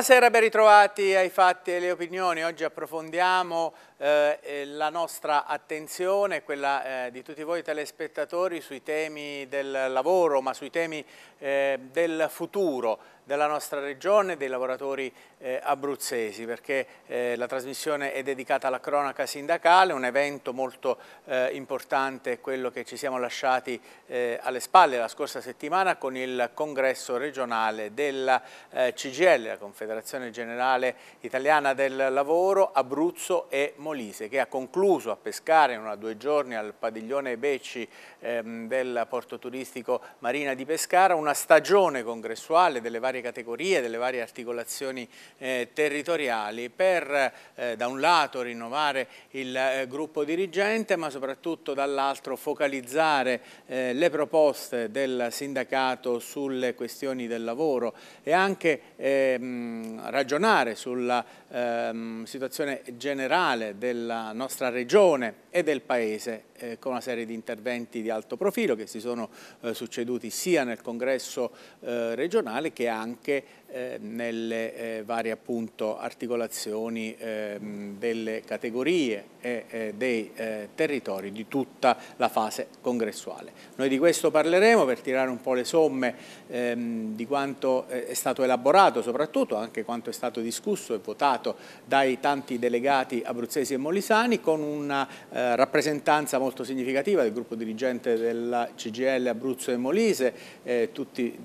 Buonasera, ben ritrovati ai fatti e alle opinioni. Oggi approfondiamo eh, la nostra attenzione, quella eh, di tutti voi telespettatori, sui temi del lavoro, ma sui temi eh, del futuro della nostra regione e dei lavoratori eh, abruzzesi perché eh, la trasmissione è dedicata alla cronaca sindacale, un evento molto eh, importante quello che ci siamo lasciati eh, alle spalle la scorsa settimana con il congresso regionale della eh, CGL, la Confederazione Generale Italiana del Lavoro Abruzzo e Molise che ha concluso a Pescare in una due giorni al padiglione Becci ehm, del porto turistico Marina di Pescara, una stagione congressuale delle varie categorie, delle varie articolazioni eh, territoriali per eh, da un lato rinnovare il eh, gruppo dirigente ma soprattutto dall'altro focalizzare eh, le proposte del sindacato sulle questioni del lavoro e anche ehm, ragionare sulla ehm, situazione generale della nostra regione e del Paese eh, con una serie di interventi di alto profilo che si sono eh, succeduti sia nel congresso eh, regionale che anche eh, nelle eh, varie appunto, articolazioni ehm, delle categorie e eh, dei territori di tutta la fase congressuale. Noi di questo parleremo per tirare un po' le somme ehm, di quanto eh, è stato elaborato, soprattutto anche quanto è stato discusso e votato dai tanti delegati abruzzesi e molisani con una eh, rappresentanza molto significativa del gruppo dirigente della CGL Abruzzo e Molise, eh, tutti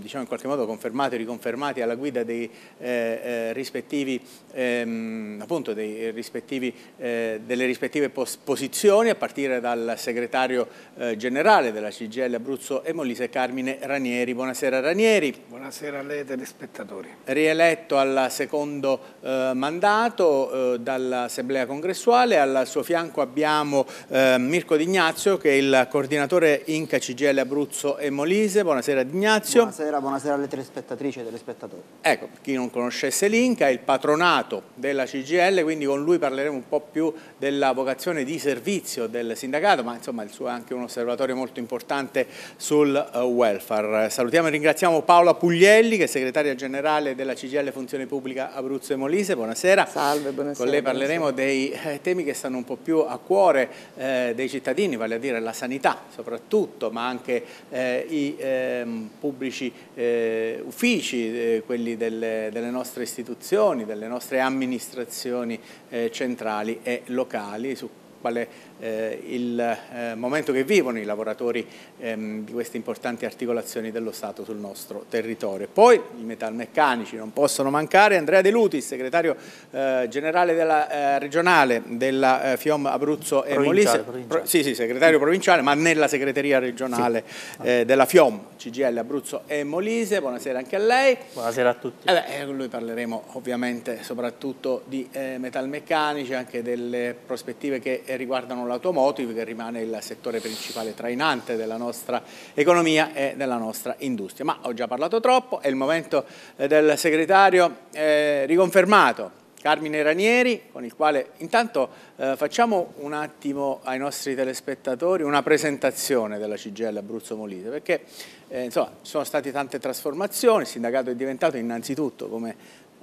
diciamo in qualche modo confermati o riconfermati alla guida dei eh, eh, rispettivi, ehm, appunto dei rispettivi, eh, delle rispettive pos posizioni a partire dal segretario eh, generale della CGL Abruzzo e Molise Carmine Ranieri. Buonasera Ranieri. Buonasera a lei telespettatori. Rieletto al secondo eh, mandato eh, dall'Assemblea congressuale, al suo fianco abbiamo Mirko D'Ignazio che è il coordinatore Inca CGL Abruzzo e Molise. Buonasera D'Ignazio. Buonasera. Buonasera, buonasera alle telespettatrici e telespettatori. Ecco, chi non conoscesse l'Inca, è il patronato della CGL, quindi con lui parleremo un po' più della vocazione di servizio del sindacato, ma insomma il suo è anche un osservatorio molto importante sul eh, welfare. Salutiamo e ringraziamo Paola Puglielli, che è segretaria generale della CGL Funzione Pubblica Abruzzo e Molise. Buonasera. Salve, buonasera. Con lei parleremo buonasera. dei eh, temi che stanno un po' più a cuore eh, dei cittadini, vale a dire la sanità soprattutto, ma anche eh, i eh, pubblici eh, uffici, eh, quelli delle, delle, nostre istituzioni, delle nostre amministrazioni eh, centrali e locali, su quale eh, il eh, momento che vivono i lavoratori ehm, di queste importanti articolazioni dello Stato sul nostro territorio. Poi i metalmeccanici non possono mancare, Andrea De Luti, segretario eh, generale della, eh, regionale della eh, FIOM Abruzzo e Molise, pro, sì, sì, segretario mm. provinciale, ma nella segreteria regionale sì. Eh, della FIOM CGL Abruzzo e Molise, buonasera anche a lei. Buonasera a tutti. Eh con lui parleremo ovviamente soprattutto di metalmeccanici, anche delle prospettive che riguardano l'automotive che rimane il settore principale trainante della nostra economia e della nostra industria. Ma ho già parlato troppo, è il momento eh, del segretario eh, riconfermato Carmine Ranieri, con il quale intanto eh, facciamo un attimo ai nostri telespettatori una presentazione della CGL Abruzzo Molise, perché eh, insomma, ci sono state tante trasformazioni, il sindacato è diventato innanzitutto, come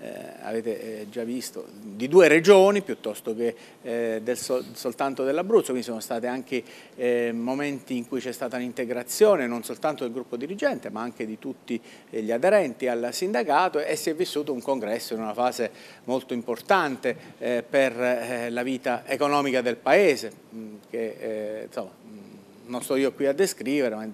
eh, avete eh, già visto, di due regioni piuttosto che eh, del sol soltanto dell'Abruzzo, quindi sono stati anche momenti in cui c'è stata un'integrazione non soltanto del gruppo dirigente ma anche di tutti gli aderenti al sindacato e si è vissuto un congresso in una fase molto importante per la vita economica del Paese, mm, che insomma, mm, non sto io qui a descrivere, ma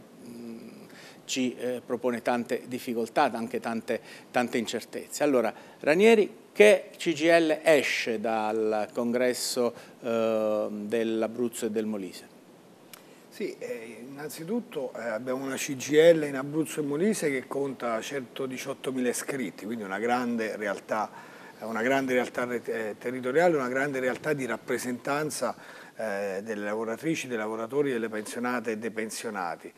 ci eh, propone tante difficoltà, anche tante, tante incertezze. Allora, Ranieri che CGL esce dal congresso eh, dell'Abruzzo e del Molise? Sì, eh, innanzitutto eh, abbiamo una CGL in Abruzzo e Molise che conta 118.000 iscritti, quindi una grande realtà, eh, una grande realtà eh, territoriale, una grande realtà di rappresentanza eh, delle lavoratrici, dei lavoratori, delle pensionate e dei pensionati.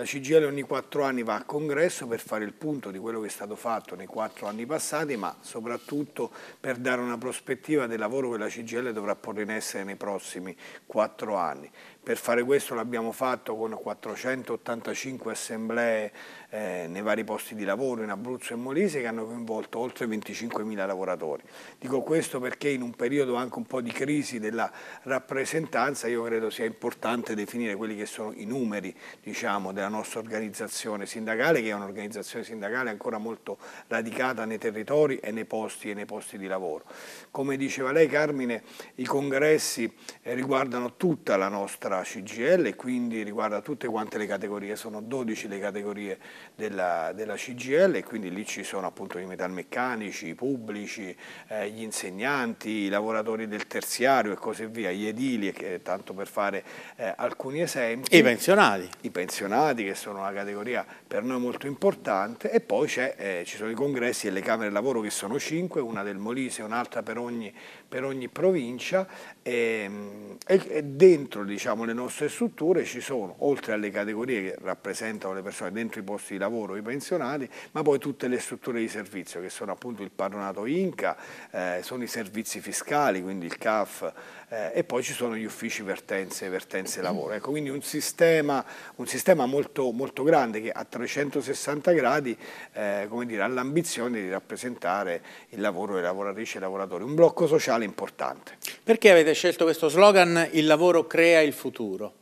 La CGL ogni quattro anni va a congresso per fare il punto di quello che è stato fatto nei quattro anni passati, ma soprattutto per dare una prospettiva del lavoro che la CGL dovrà porre in essere nei prossimi quattro anni. Per fare questo l'abbiamo fatto con 485 assemblee eh, nei vari posti di lavoro in Abruzzo e Molise che hanno coinvolto oltre 25.000 lavoratori. Dico questo perché in un periodo anche un po' di crisi della rappresentanza io credo sia importante definire quelli che sono i numeri diciamo, della nostra organizzazione sindacale, che è un'organizzazione sindacale ancora molto radicata nei territori e nei posti e nei posti di lavoro. Come diceva lei Carmine, i congressi eh, riguardano tutta la nostra CGL e quindi riguarda tutte quante le categorie, sono 12 le categorie della, della CGL e quindi lì ci sono appunto i metalmeccanici, i pubblici, eh, gli insegnanti, i lavoratori del terziario e così via, gli edili, che, tanto per fare eh, alcuni esempi. I pensionati. I pensionati avvocati che sono una categoria per noi molto importante e poi eh, ci sono i congressi e le Camere di Lavoro che sono cinque, una del Molise, un'altra per ogni per ogni provincia ehm, e, e dentro diciamo, le nostre strutture ci sono, oltre alle categorie che rappresentano le persone dentro i posti di lavoro, i pensionati, ma poi tutte le strutture di servizio che sono appunto il padronato Inca, eh, sono i servizi fiscali, quindi il CAF eh, e poi ci sono gli uffici vertenze, vertenze mm. lavoro. Ecco, quindi un sistema, un sistema molto, molto, grande che a 360 gradi eh, dire, ha l'ambizione di rappresentare il lavoro delle lavoratrici e lavoratori. Un blocco sociale generazionale importante. Perché avete scelto questo slogan Il lavoro crea il futuro?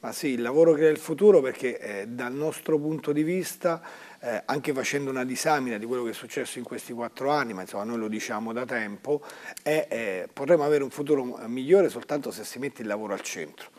Ma sì, il lavoro crea il futuro perché eh, dal nostro punto di vista, eh, anche facendo una disamina di quello che è successo in questi quattro anni, ma insomma noi lo diciamo da tempo, è, eh, potremo avere un futuro eh, migliore soltanto se si mette il lavoro al centro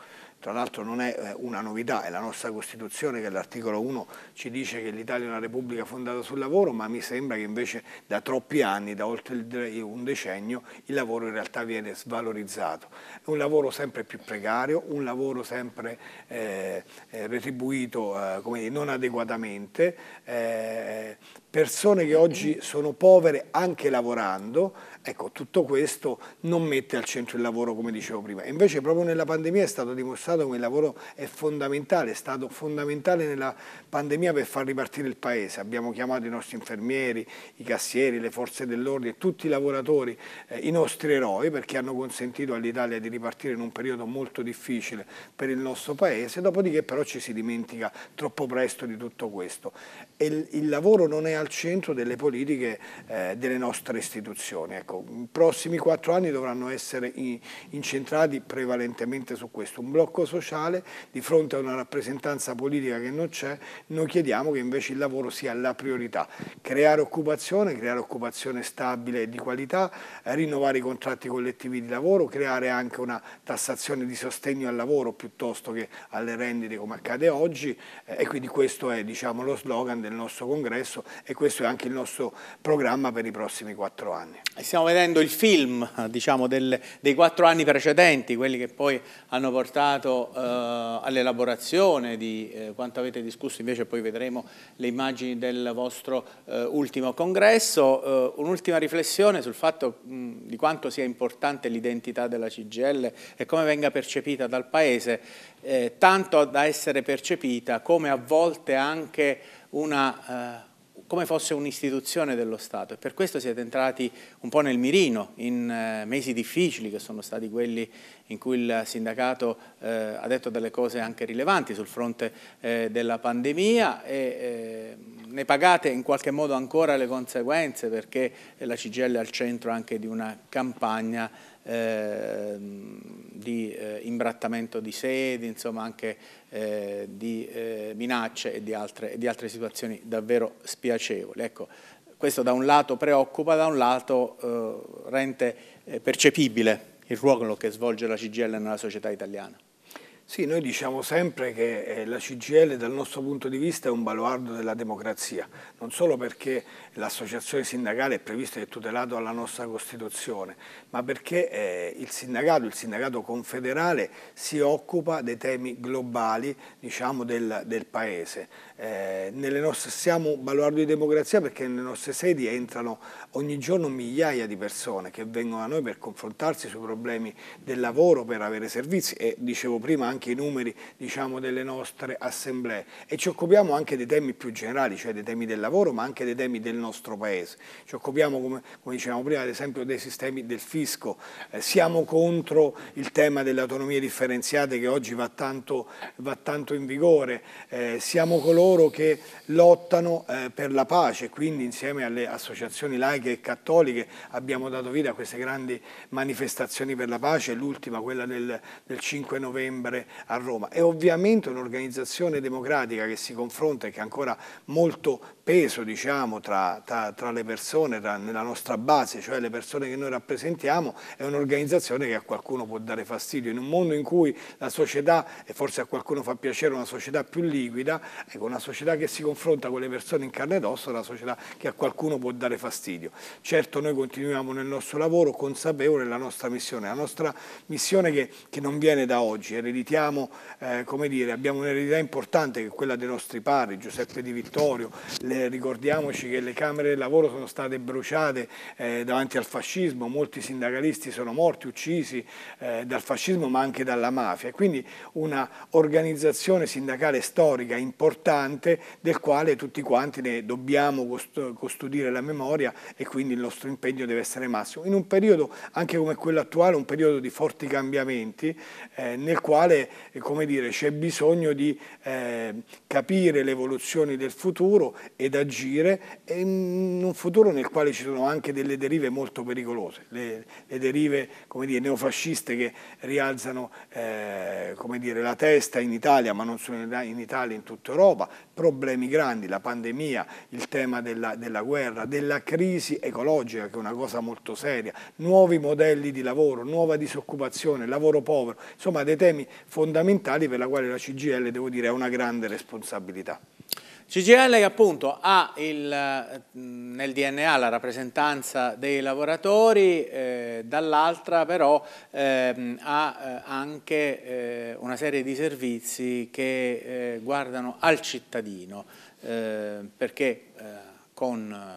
tra l'altro non è eh, una novità, è la nostra Costituzione che all'articolo 1 ci dice che l'Italia è una repubblica fondata sul lavoro, ma mi sembra che invece da troppi anni, da oltre eh, un decennio, il lavoro in realtà viene svalorizzato. È un lavoro sempre più precario, un lavoro sempre eh, eh retribuito eh, dire, non adeguatamente, eh, persone che oggi sono povere anche lavorando, ecco tutto questo non mette al centro il lavoro come dicevo prima. Invece proprio nella pandemia è stato dimostrato come il lavoro è fondamentale, è stato fondamentale nella pandemia per far ripartire il paese. Abbiamo chiamato i nostri infermieri, i cassieri, le forze dell'ordine, tutti i lavoratori, eh, i nostri eroi perché hanno consentito all'Italia di ripartire in un periodo molto difficile per il nostro paese, dopodiché però ci si dimentica troppo presto di tutto questo. E il, il lavoro non è al centro delle politiche eh, delle nostre istituzioni. Ecco, I prossimi quattro anni dovranno essere in, incentrati prevalentemente su questo. Un blocco sociale di fronte a una rappresentanza politica che non c'è, noi chiediamo che invece il lavoro sia la priorità. Creare occupazione, creare occupazione stabile e di qualità, eh, rinnovare i contratti collettivi di lavoro, creare anche una tassazione di sostegno al lavoro piuttosto che alle rendite come accade oggi eh, e quindi questo è diciamo, lo slogan del nostro congresso e questo è anche il nostro programma per i prossimi quattro anni. Stiamo vedendo il film diciamo, del, dei quattro anni precedenti, quelli che poi hanno portato eh, all'elaborazione di eh, quanto avete discusso, invece poi vedremo le immagini del vostro eh, ultimo congresso. Eh, un'ultima riflessione sul fatto mh, di quanto sia importante l'identità della CGL e come venga percepita dal Paese, eh, tanto da essere percepita come a volte anche una eh, come fosse un'istituzione dello Stato e per questo siete entrati un po' nel mirino in eh, mesi difficili che sono stati quelli in cui il sindacato eh, ha detto delle cose anche rilevanti sul fronte eh, della pandemia e eh, ne pagate in qualche modo ancora le conseguenze perché la CGL è al centro anche di una campagna Ehm, di eh, imbrattamento di sedi, insomma anche eh, di eh, minacce e di, altre, e di, altre, situazioni davvero spiacevoli. Ecco, questo da un lato preoccupa, da un lato eh, rende eh, percepibile il ruolo che svolge la CGL nella società italiana. Sì, noi diciamo sempre che eh, la CGL dal nostro punto di vista è un baluardo della democrazia, non solo perché l'associazione sindacale è prevista e tutelata dalla nostra Costituzione, ma perché eh, il sindacato, il sindacato confederale si occupa dei temi globali diciamo, del, del Paese. Eh, nostre, siamo baluardo di democrazia perché nelle nostre sedi entrano ogni giorno migliaia di persone che vengono a noi per confrontarsi sui problemi del lavoro, per avere servizi e dicevo prima anche i numeri diciamo, delle nostre assemblee e ci occupiamo anche dei temi più generali, cioè dei temi del lavoro ma anche dei temi del nostro paese. Ci occupiamo come, come dicevamo prima ad esempio dei sistemi del fisco, eh, siamo contro il tema delle autonomie differenziate che oggi va tanto, va tanto in vigore, eh, siamo coloro coloro che lottano eh, per la pace, quindi insieme alle associazioni laiche e cattoliche abbiamo dato vita a queste grandi manifestazioni per la pace, l'ultima quella del, del 5 novembre a Roma. È ovviamente un'organizzazione democratica che si confronta e che è ancora molto peso diciamo, tra, tra, tra, le persone, tra, nella nostra base, cioè le persone che noi rappresentiamo, è un'organizzazione che a qualcuno può dare fastidio. In un mondo in cui la società, e forse a qualcuno fa piacere una società più liquida, ecco, una società che si confronta con le persone in carne ed ossa è una società che a qualcuno può dare fastidio. Certo noi continuiamo nel nostro lavoro consapevole della nostra missione, la nostra missione che, che non viene da oggi, ereditiamo, eh, come dire, abbiamo un'eredità importante che è quella dei nostri padri, Giuseppe Di Vittorio, le eh, ricordiamoci che le Camere del Lavoro sono state bruciate eh, davanti al fascismo, molti sindacalisti sono morti, uccisi eh, dal fascismo ma anche dalla mafia, quindi una organizzazione sindacale storica importante del quale tutti quanti ne dobbiamo custodire la memoria e quindi il nostro impegno deve essere massimo. In un periodo anche come quello attuale, un periodo di forti cambiamenti eh, nel quale eh, c'è bisogno di capire le evoluzioni del futuro ed agire in un futuro nel quale ci sono anche delle derive molto pericolose, le, le derive dire, neofasciste che rialzano eh, dire, la testa in Italia, ma non solo in Italia, in tutta Europa, problemi grandi, la pandemia, il tema della, della guerra, della crisi ecologica che è una cosa molto seria, nuovi modelli di lavoro, nuova disoccupazione, lavoro povero, insomma dei temi fondamentali per la quale la CGL devo dire ha una grande responsabilità. CGL appunto ha il, eh, nel DNA la rappresentanza dei lavoratori, eh, dall'altra però ehm, eh, ha anche eh, una serie di servizi che eh, guardano al cittadino, eh, perché con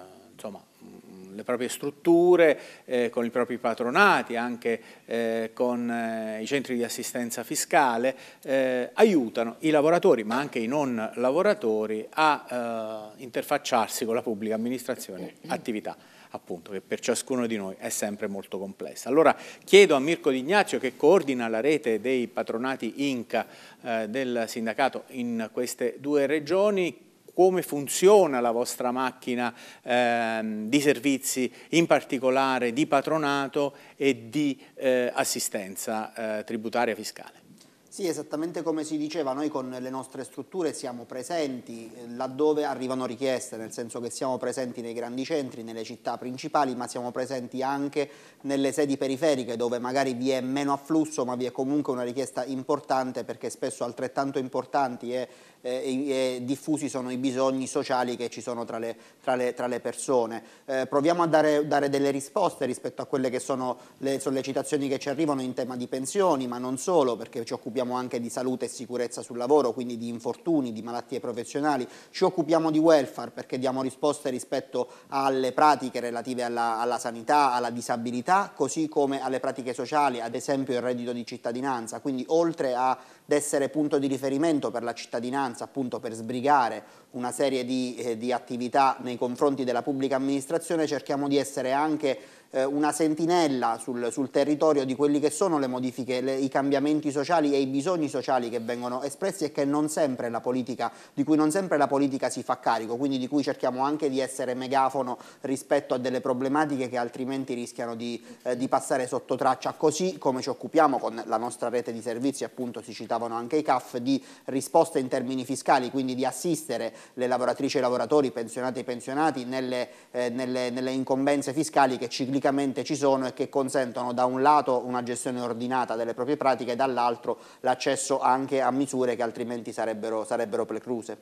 le proprie strutture, eh, con i propri patronati, anche eh, con eh, i centri di assistenza fiscale, eh, aiutano i lavoratori ma anche i non lavoratori a eh, interfacciarsi con la pubblica amministrazione attività appunto, che per ciascuno di noi è sempre molto complessa. Allora chiedo a Mirko D'Ignazio che coordina la rete dei patronati Inca eh, del sindacato in queste due regioni come funziona la vostra macchina ehm, di servizi, in particolare di patronato e di eh, assistenza eh, tributaria fiscale. Sì, esattamente come si diceva, noi con le nostre strutture siamo presenti eh, laddove arrivano richieste, nel senso che siamo presenti nei grandi centri, nelle città principali, ma siamo presenti anche nelle sedi periferiche dove magari vi è meno afflusso, ma vi è comunque una richiesta importante perché spesso altrettanto importanti è eh, eh, diffusi sono i bisogni sociali che ci sono tra le, tra le, tra le persone. Eh, proviamo a dare, dare, delle risposte rispetto a quelle che sono le sollecitazioni che ci arrivano in tema di pensioni, ma non solo, perché ci occupiamo anche di salute e sicurezza sul lavoro, quindi di infortuni, di malattie professionali, ci occupiamo di welfare perché diamo risposte rispetto alle pratiche relative alla, alla sanità, alla disabilità, così come alle pratiche sociali, ad esempio il reddito di cittadinanza, quindi oltre a d'essere punto di riferimento per la cittadinanza, appunto per sbrigare una serie di, eh, di attività nei confronti della pubblica amministrazione, cerchiamo di essere anche eh, una sentinella sul, sul, territorio di quelli che sono le modifiche, le, i cambiamenti sociali e i bisogni sociali che vengono espressi e che non sempre la politica, di cui non sempre la politica si fa carico, quindi di cui cerchiamo anche di essere megafono rispetto a delle problematiche che altrimenti rischiano di, eh, di passare sotto traccia, così come ci occupiamo con la nostra rete di servizi, appunto si citavano anche i CAF, di risposte in termini fiscali, quindi di assistere le lavoratrici e i lavoratori, pensionati e pensionati, nelle, eh, nelle, nelle incombenze fiscali che ci pubblicamente ci sono e che consentono da un lato una gestione ordinata delle proprie pratiche e dall'altro l'accesso anche a misure che altrimenti sarebbero, sarebbero precluse.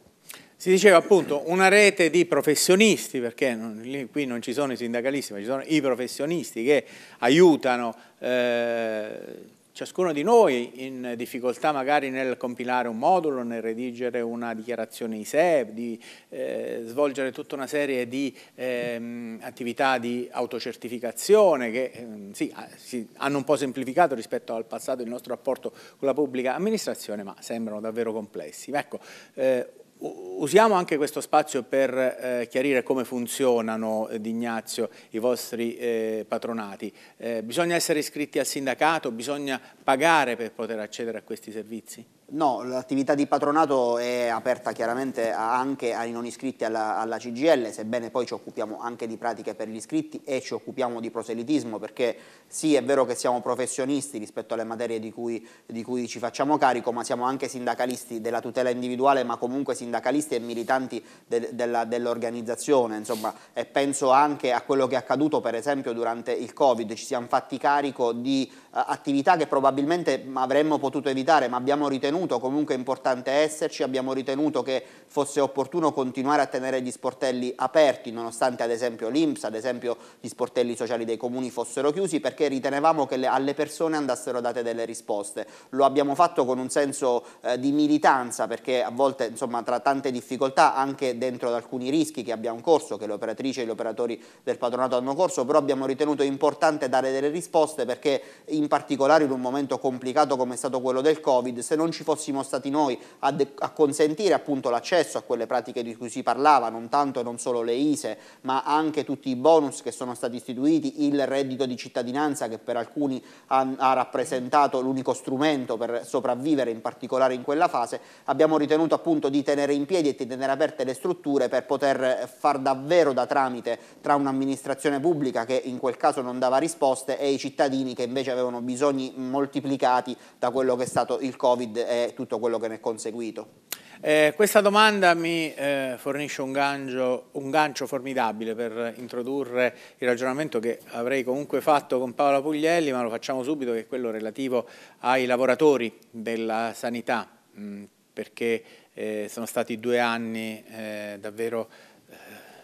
Si diceva appunto una rete di professionisti, perché non, lì, qui non ci sono i sindacalisti, ma ci sono i professionisti che aiutano eh, ciascuno di noi in difficoltà magari nel compilare un modulo, nel redigere una dichiarazione ISEE, di eh, svolgere tutta una serie di ehm, attività di autocertificazione che ehm, sì, sì, hanno un po' semplificato rispetto al passato il nostro rapporto con la pubblica amministrazione, ma sembrano davvero complessi. Ecco, eh, Usiamo anche questo spazio per eh, chiarire come funzionano, eh, Di Ignazio, i vostri eh, patronati. Eh, bisogna essere iscritti al sindacato, bisogna pagare per poter accedere a questi servizi? No, l'attività di patronato è aperta chiaramente anche ai non iscritti alla, alla, CGL, sebbene poi ci occupiamo anche di pratiche per gli iscritti e ci occupiamo di proselitismo, perché sì è vero che siamo professionisti rispetto alle materie di cui, di cui ci facciamo carico, ma siamo anche sindacalisti della tutela individuale, ma comunque sindacalisti e militanti de, de, dell'organizzazione, insomma, e penso anche a quello che è accaduto per esempio durante il Covid, ci siamo fatti carico di uh, attività che probabilmente avremmo potuto evitare, ma abbiamo ritenuto ritenuto comunque importante esserci, abbiamo ritenuto che fosse opportuno continuare a tenere gli sportelli aperti, nonostante ad esempio l'Inps, ad esempio gli sportelli sociali dei comuni fossero chiusi, perché ritenevamo che le, alle persone andassero date delle risposte. Lo abbiamo fatto con un senso eh, di militanza, perché a volte insomma, tra tante difficoltà, anche dentro ad alcuni rischi che abbiamo corso, che le operatrici e gli operatori del patronato hanno corso, però abbiamo ritenuto importante dare delle risposte perché in particolare in un momento complicato come è stato quello del Covid, se non ci fossimo stati noi a, de- a consentire appunto l'accesso a quelle pratiche di cui si parlava, non tanto e non solo le ISE, ma anche tutti i bonus che sono stati istituiti, il reddito di cittadinanza che per alcuni ha, ha rappresentato l'unico strumento per sopravvivere in particolare in quella fase, abbiamo ritenuto appunto di tenere in piedi e di tenere aperte le strutture per poter far davvero da tramite tra un'amministrazione pubblica che in quel caso non dava risposte e i cittadini che invece avevano bisogni moltiplicati da quello che è stato il Covid e tutto quello che ne è conseguito? Eh, questa domanda mi eh, fornisce un gancio, un gancio, formidabile per introdurre il ragionamento che avrei comunque fatto con Paola Puglielli, ma lo facciamo subito, che è quello relativo ai lavoratori della sanità, mh, mm, perché eh, sono stati due anni eh, davvero eh,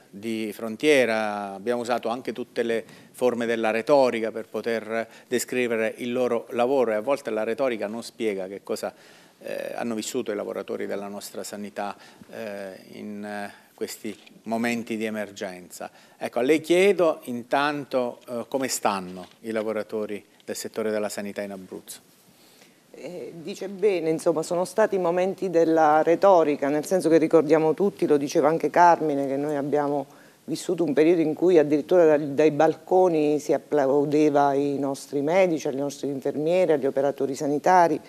di frontiera, abbiamo usato anche tutte le forme della retorica per poter descrivere il loro lavoro e a volte la retorica non spiega che cosa eh, hanno vissuto i lavoratori della nostra sanità eh, in eh, questi momenti di emergenza. Ecco, a lei chiedo intanto eh, come stanno i lavoratori del settore della sanità in Abruzzo. Eh, dice bene, insomma, sono stati momenti della retorica, nel senso che ricordiamo tutti, lo diceva anche Carmine, che noi abbiamo vissuto un periodo in cui addirittura dai, dai balconi si applaudeva ai nostri medici, ai nostri infermieri, agli operatori sanitari,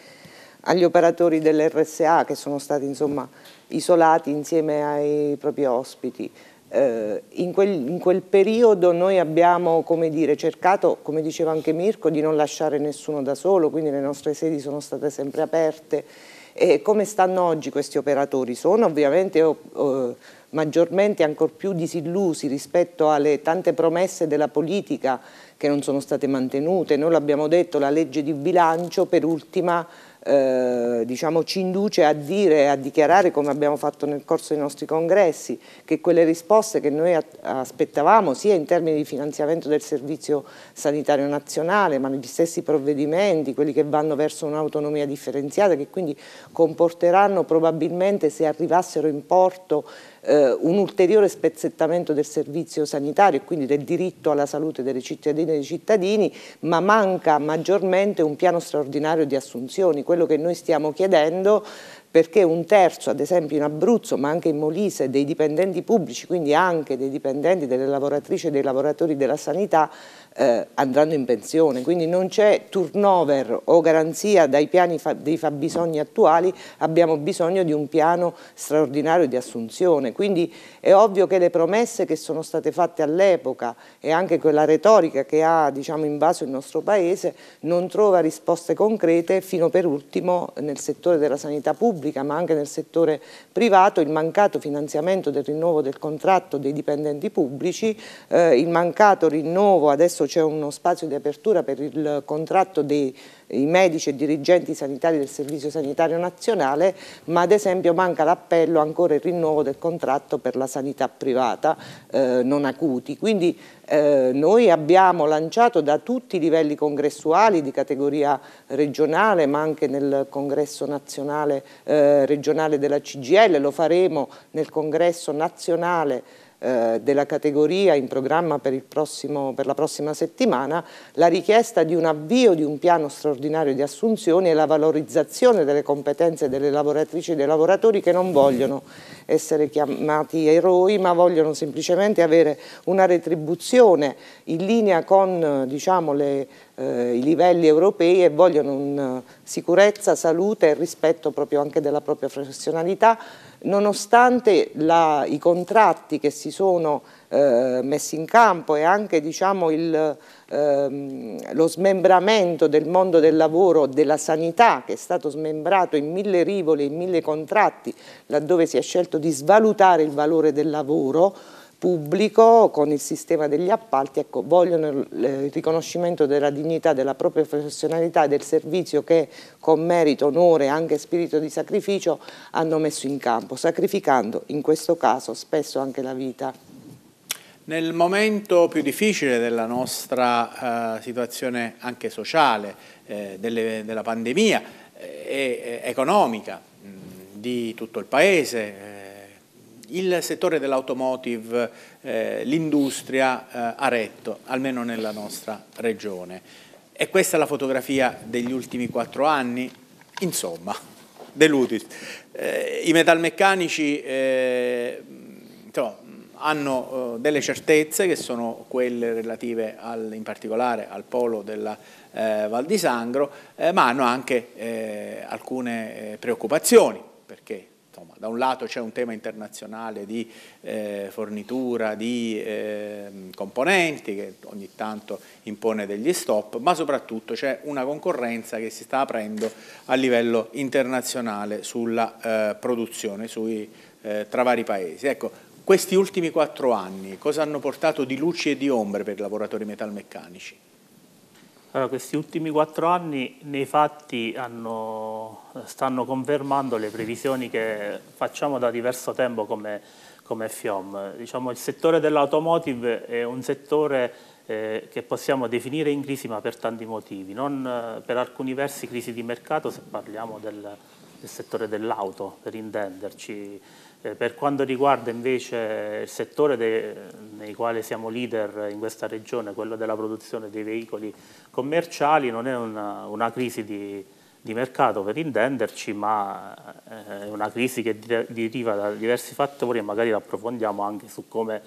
agli operatori dell'RSA che sono stati insomma, isolati insieme ai propri ospiti. Eh, in, quel, in, quel, periodo noi abbiamo come dire, cercato, come diceva anche Mirko, di non lasciare nessuno da solo, quindi le nostre sedi sono state sempre aperte. E come stanno oggi questi operatori? Sono ovviamente eh, maggiormente ancor più disillusi rispetto alle tante promesse della politica che non sono state mantenute. Noi l'abbiamo detto, la legge di bilancio per ultima eh, diciamo, ci induce a dire e a dichiarare, come abbiamo fatto nel corso dei nostri congressi, che quelle risposte che noi aspettavamo sia in termini di finanziamento del Servizio Sanitario Nazionale, ma negli stessi provvedimenti, quelli che vanno verso un'autonomia differenziata, che quindi comporteranno probabilmente, se arrivassero in porto, Uh, un ulteriore spezzettamento del servizio sanitario e quindi del diritto alla salute delle cittadine e dei cittadini, ma manca maggiormente un piano straordinario di assunzioni quello che noi stiamo chiedendo perché un terzo, ad esempio in Abruzzo, ma anche in Molise, dei dipendenti pubblici, quindi anche dei dipendenti, delle lavoratrici e dei lavoratori della sanità, eh, andranno in pensione, quindi non c'è turnover o garanzia dai piani fa dei fabbisogni attuali, abbiamo bisogno di un piano straordinario di assunzione, quindi è ovvio che le promesse che sono state fatte all'epoca e anche quella retorica che ha diciamo, invaso il nostro Paese non trova risposte concrete fino per ultimo nel settore della sanità pubblica ma anche nel settore privato, il mancato finanziamento del rinnovo del contratto dei dipendenti pubblici, eh, il mancato rinnovo adesso marzo c'è uno spazio di apertura per il contratto dei medici e dirigenti sanitari del Servizio Sanitario Nazionale, ma ad esempio manca l'appello ancora il rinnovo del contratto per la sanità privata eh, non acuti. Quindi eh, noi abbiamo lanciato da tutti i livelli congressuali di categoria regionale, ma anche nel congresso nazionale eh, regionale della CGL, lo faremo nel congresso nazionale eh, della categoria in programma per, prossimo, per la prossima settimana la richiesta di un avvio di un piano straordinario di assunzioni e la valorizzazione delle competenze delle lavoratrici e dei lavoratori che non vogliono essere chiamati eroi ma vogliono semplicemente avere una retribuzione in linea con diciamo, le, eh, i livelli europei e vogliono un, sicurezza, salute e rispetto proprio anche della propria professionalità nonostante la, i contratti che si sono eh, messi in campo e anche diciamo, il, ehm, lo smembramento del mondo del lavoro, della sanità che è stato smembrato in mille rivoli, in mille contratti, laddove si è scelto di svalutare il valore del lavoro, pubblico con il sistema degli appalti, ecco, vogliono il eh, riconoscimento della dignità, della propria professionalità, e del servizio che con merito, onore e anche spirito di sacrificio hanno messo in campo, sacrificando in questo caso spesso anche la vita. Nel momento più difficile della nostra eh, situazione anche sociale, eh, delle, della pandemia eh, e eh, economica mh, mm, di tutto il Paese, eh, il settore dell'automotive, eh, l'industria eh, ha retto, almeno nella nostra regione. E questa è la fotografia degli ultimi quattro anni, insomma, deludis. Eh, I metalmeccanici eh, insomma, hanno eh, delle certezze che sono quelle relative al, in particolare al polo della eh, Val di Sangro, ma hanno anche alcune preoccupazioni Roma. Da un lato c'è un tema internazionale di eh, fornitura di eh, componenti che ogni tanto impone degli stop, ma soprattutto c'è una concorrenza che si sta aprendo a livello internazionale sulla eh, produzione sui, eh, tra vari paesi. Ecco, questi ultimi quattro anni cosa hanno portato di luci e di ombre per i lavoratori metalmeccanici? Allora, questi ultimi quattro anni nei fatti hanno, stanno confermando le previsioni che facciamo da diverso tempo come, come FIOM. Diciamo, il settore dell'automotive è un settore eh, che possiamo definire in crisi ma per tanti motivi, non eh, per alcuni versi crisi di mercato se parliamo del, del settore dell'auto per intenderci, eh, per quanto riguarda invece il settore de, nei quali siamo leader in questa regione, quello della produzione dei veicoli commerciali, non è una, una crisi di, di, mercato per intenderci, ma eh, è una crisi che deriva da diversi fattori e magari approfondiamo anche su come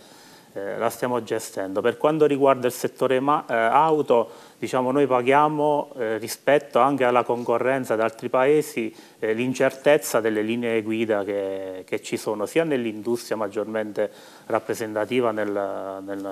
eh, la stiamo gestendo. Per quanto riguarda il settore ma, eh, auto, diciamo, noi paghiamo eh, rispetto anche alla concorrenza da altri paesi eh, l'incertezza delle linee guida che, che ci sono, sia nell'industria maggiormente rappresentativa nel, nel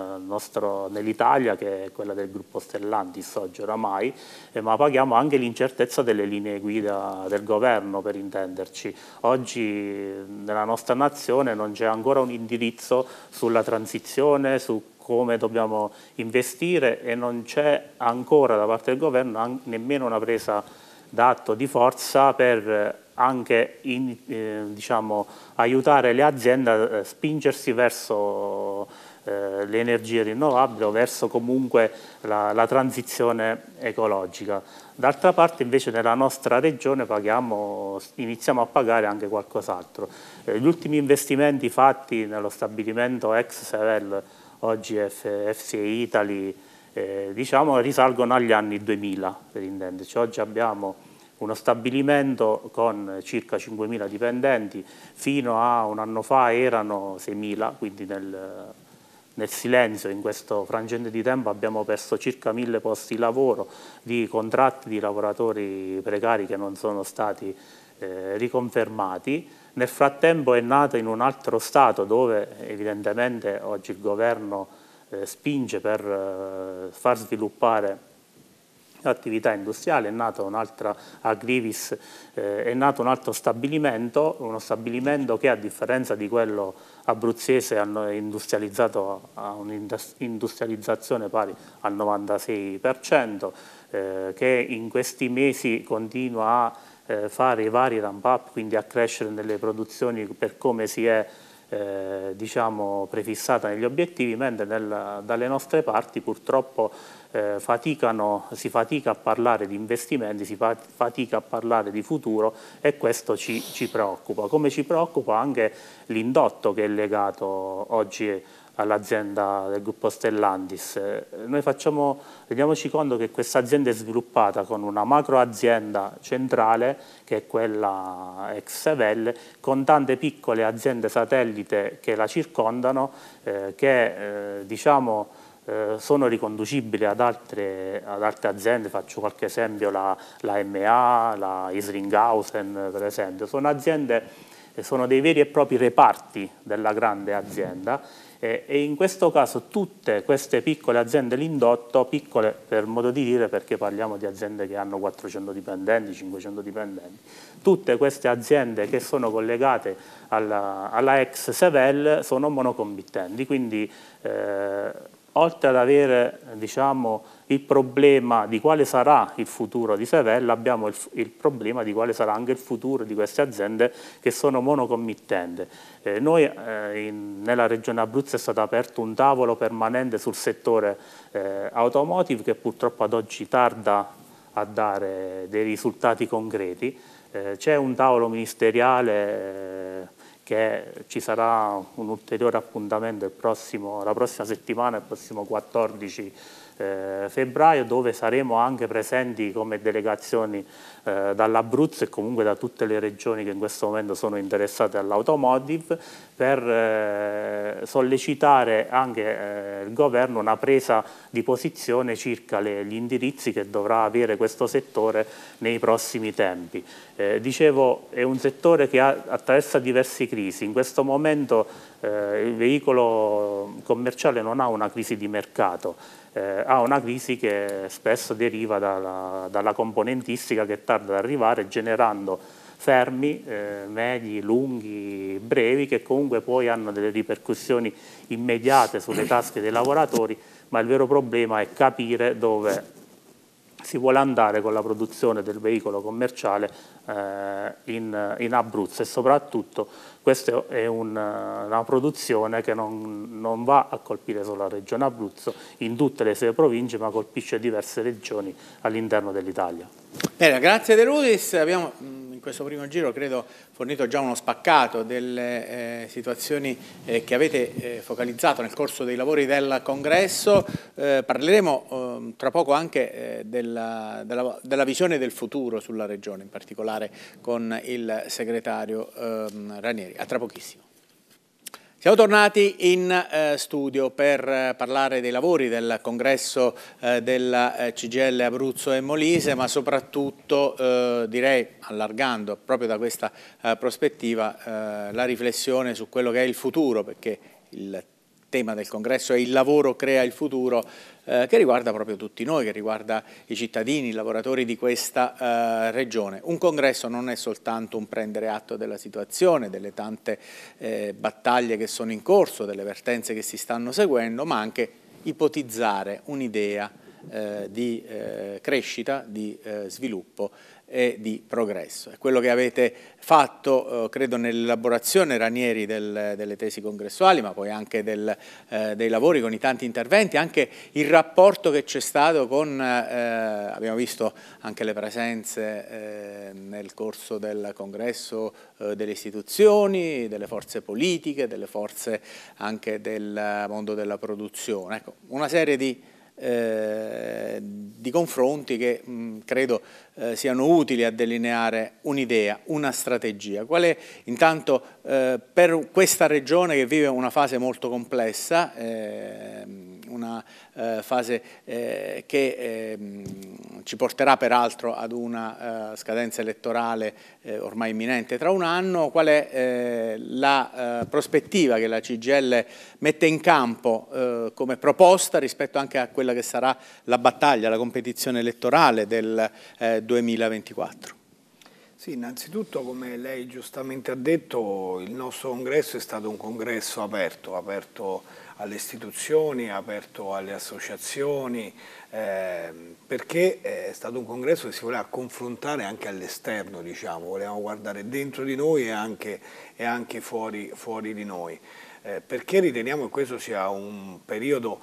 nell'Italia, che è quella del gruppo Stellantis oggi oramai, eh, ma paghiamo anche l'incertezza delle linee guida del governo, per intenderci. Oggi nella nostra nazione non c'è ancora un indirizzo sulla transizione, su come dobbiamo investire e non c'è ancora da parte del governo nemmeno una presa d'atto di forza per eh, anche in, eh, diciamo, aiutare le aziende a eh, spingersi verso eh, le energie rinnovabili o verso comunque la, la transizione ecologica. D'altra parte invece nella nostra regione paghiamo, iniziamo a pagare anche qualcos'altro. Eh, gli ultimi investimenti fatti nello stabilimento ex Sevel oggi F, FCA Italy, eh, diciamo, risalgono agli anni 2000, per intenderci. Oggi abbiamo uno stabilimento con circa 5.000 dipendenti, fino a un anno fa erano 6.000, quindi nel, nel silenzio in questo frangente di tempo abbiamo perso circa 1.000 posti di lavoro di contratti di lavoratori precari che non sono stati eh, riconfermati nel frattempo è nata in un altro Stato dove evidentemente oggi il governo eh, spinge per eh, far sviluppare attività industriale, è nata un'altra Agrivis, eh, è nato un altro stabilimento, uno stabilimento che a differenza di quello abruzzese hanno industrializzato a un'industrializzazione pari al 96%, eh, che in questi mesi continua a eh, fare i vari ramp up, quindi accrescere nelle produzioni per come si è eh, diciamo, prefissata negli obiettivi, mentre nel, dalle nostre parti purtroppo eh, faticano, si fatica a parlare di investimenti, si fatica a parlare di futuro e questo ci, ci preoccupa, come ci preoccupa anche l'indotto che è legato oggi all'azienda del gruppo Stellantis. Eh, noi facciamo, rendiamoci conto che questa azienda è sviluppata con una macro azienda centrale, che è quella Exevel, con tante piccole aziende satellite che la circondano, eh, che eh, diciamo, eh, sono riconducibili ad altre, ad altre, aziende, faccio qualche esempio, la, la MA, la Islinghausen per esempio, sono aziende sono dei veri e propri reparti della grande azienda eh, e in questo caso tutte queste piccole aziende l'indotto, piccole per modo di dire perché parliamo di aziende che hanno 400 dipendenti, 500 dipendenti, tutte queste aziende che sono collegate alla, alla ex Sevel sono monocommittenti, quindi eh, oltre ad avere diciamo, il problema di quale sarà il futuro di Sevella, abbiamo il, il, problema di quale sarà anche il futuro di queste aziende che sono monocommittenti. Eh, noi eh, in, nella regione Abruzzo è stato aperto un tavolo permanente sul settore eh, automotive che purtroppo ad oggi tarda a dare dei risultati concreti. Eh, c'è un tavolo ministeriale eh, che ci sarà un ulteriore appuntamento prossimo, la prossima settimana, il prossimo 14 eh, febbraio dove saremo anche presenti come delegazioni eh, dall'Abruzzo e comunque da tutte le regioni che in questo momento sono interessate all'automotive per eh, sollecitare anche eh, il governo una presa di posizione circa le, gli indirizzi che dovrà avere questo settore nei prossimi tempi. Eh, dicevo è un settore che ha, attraversa diverse crisi, in questo momento eh, il veicolo commerciale non ha una crisi di mercato, eh, ha una crisi che spesso deriva dalla, dalla componentistica che tarda ad arrivare generando fermi, eh, medi, lunghi, brevi, che comunque poi hanno delle ripercussioni immediate sulle tasche dei lavoratori, ma il vero problema è capire dove si vuole andare con la produzione del veicolo commerciale eh, in, in, Abruzzo e soprattutto questa è un, una produzione che non, non, va a colpire solo la regione Abruzzo in tutte le sue province ma colpisce diverse regioni all'interno dell'Italia. Bene, grazie De Rudis, abbiamo mm, questo primo giro credo fornito già uno spaccato delle eh, situazioni eh, che avete eh, focalizzato nel corso dei lavori del congresso. Eh, parleremo ehm, tra poco anche eh, della, della, della, visione del futuro sulla regione, in particolare con il segretario ehm, Ranieri. A tra pochissimo. Siamo tornati in eh, studio per eh, parlare dei lavori del congresso eh, della eh, CGL Abruzzo e Molise, ma soprattutto eh, direi allargando proprio da questa eh, prospettiva la riflessione su quello che è il futuro, perché il tema del congresso è il lavoro crea il futuro, eh, che riguarda proprio tutti noi, che riguarda i cittadini, i lavoratori di questa eh, regione. Un congresso non è soltanto un prendere atto della situazione, delle tante eh, battaglie che sono in corso, delle vertenze che si stanno seguendo, ma anche ipotizzare un'idea eh, di eh, crescita, di eh, sviluppo e di progresso. È quello che avete fatto, eh, credo, nell'elaborazione, Ranieri, del, delle tesi congressuali, ma poi anche del, eh, dei lavori con i tanti interventi, anche il rapporto che c'è stato con, eh, abbiamo visto anche le presenze eh, nel corso del congresso eh, delle istituzioni, delle forze politiche, delle forze anche del mondo della produzione. Ecco, una serie di eh, di confronti che mh, mm, credo eh, siano utili a delineare un'idea, una strategia. Qual è intanto eh, per questa regione che vive una fase molto complessa, ehm, una eh, fase eh, che ehm, ci porterà peraltro ad una eh, scadenza elettorale ormai imminente tra un anno, qual è la prospettiva che la CGL mette in campo come proposta rispetto anche a quella che sarà la battaglia, la competizione elettorale del 2024? Sì, innanzitutto come lei giustamente ha detto il nostro congresso è stato un congresso aperto, aperto alle istituzioni, aperto alle associazioni, ehm, eh, perché è stato un congresso che si voleva confrontare anche all'esterno, diciamo, volevamo guardare dentro di noi e anche, e anche fuori, fuori, di noi. Eh, perché riteniamo che questo sia un periodo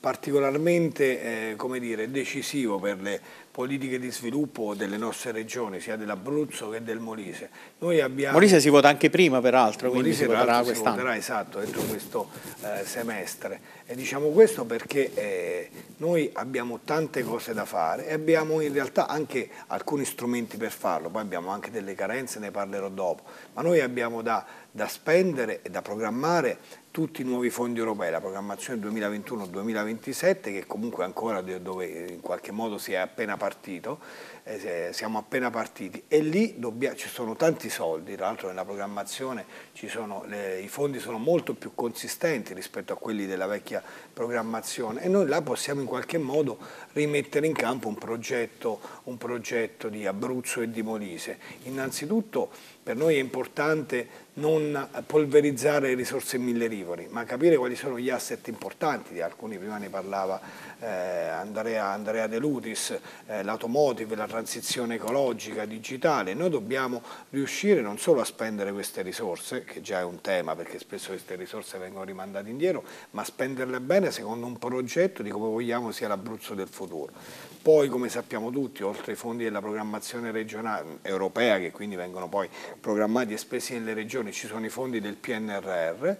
particolarmente eh, dire, decisivo per le, politiche di sviluppo delle nostre regioni, sia dell'Abruzzo che del Molise. Noi abbiamo... Molise si vota anche prima peraltro, quindi Molise, si voterà quest'anno. voterà esatto, entro questo eh, semestre. E diciamo questo perché eh, noi abbiamo tante cose da fare e abbiamo in realtà anche alcuni strumenti per farlo, poi abbiamo anche delle carenze, ne parlerò dopo, ma noi abbiamo da, da spendere e da programmare tutti i nuovi fondi europei, la programmazione 2021-2027 che comunque ancora dove in qualche modo si è appena partito, eh, siamo appena partiti e lì dobbia, ci sono tanti soldi, tra l'altro nella programmazione sono, le, i fondi sono molto più consistenti rispetto a quelli della vecchia programmazione e noi là possiamo in qualche modo rimettere in campo un progetto, un progetto di Abruzzo e di Molise. Innanzitutto per noi è importante non polverizzare risorse in mille rivoli, ma capire quali sono gli asset importanti, di alcuni prima ne parlava eh, Andrea, Andrea, De Lutis, eh, l'automotive, la transizione ecologica, digitale, noi dobbiamo riuscire non solo a spendere queste risorse, che già è un tema perché spesso queste risorse vengono rimandate indietro, ma a spenderle bene secondo un progetto di come vogliamo sia l'Abruzzo del futuro. Poi, come sappiamo tutti, oltre ai fondi della programmazione regionale europea, che quindi vengono poi programmati e spesi nelle regioni, ci sono i fondi del PNRR,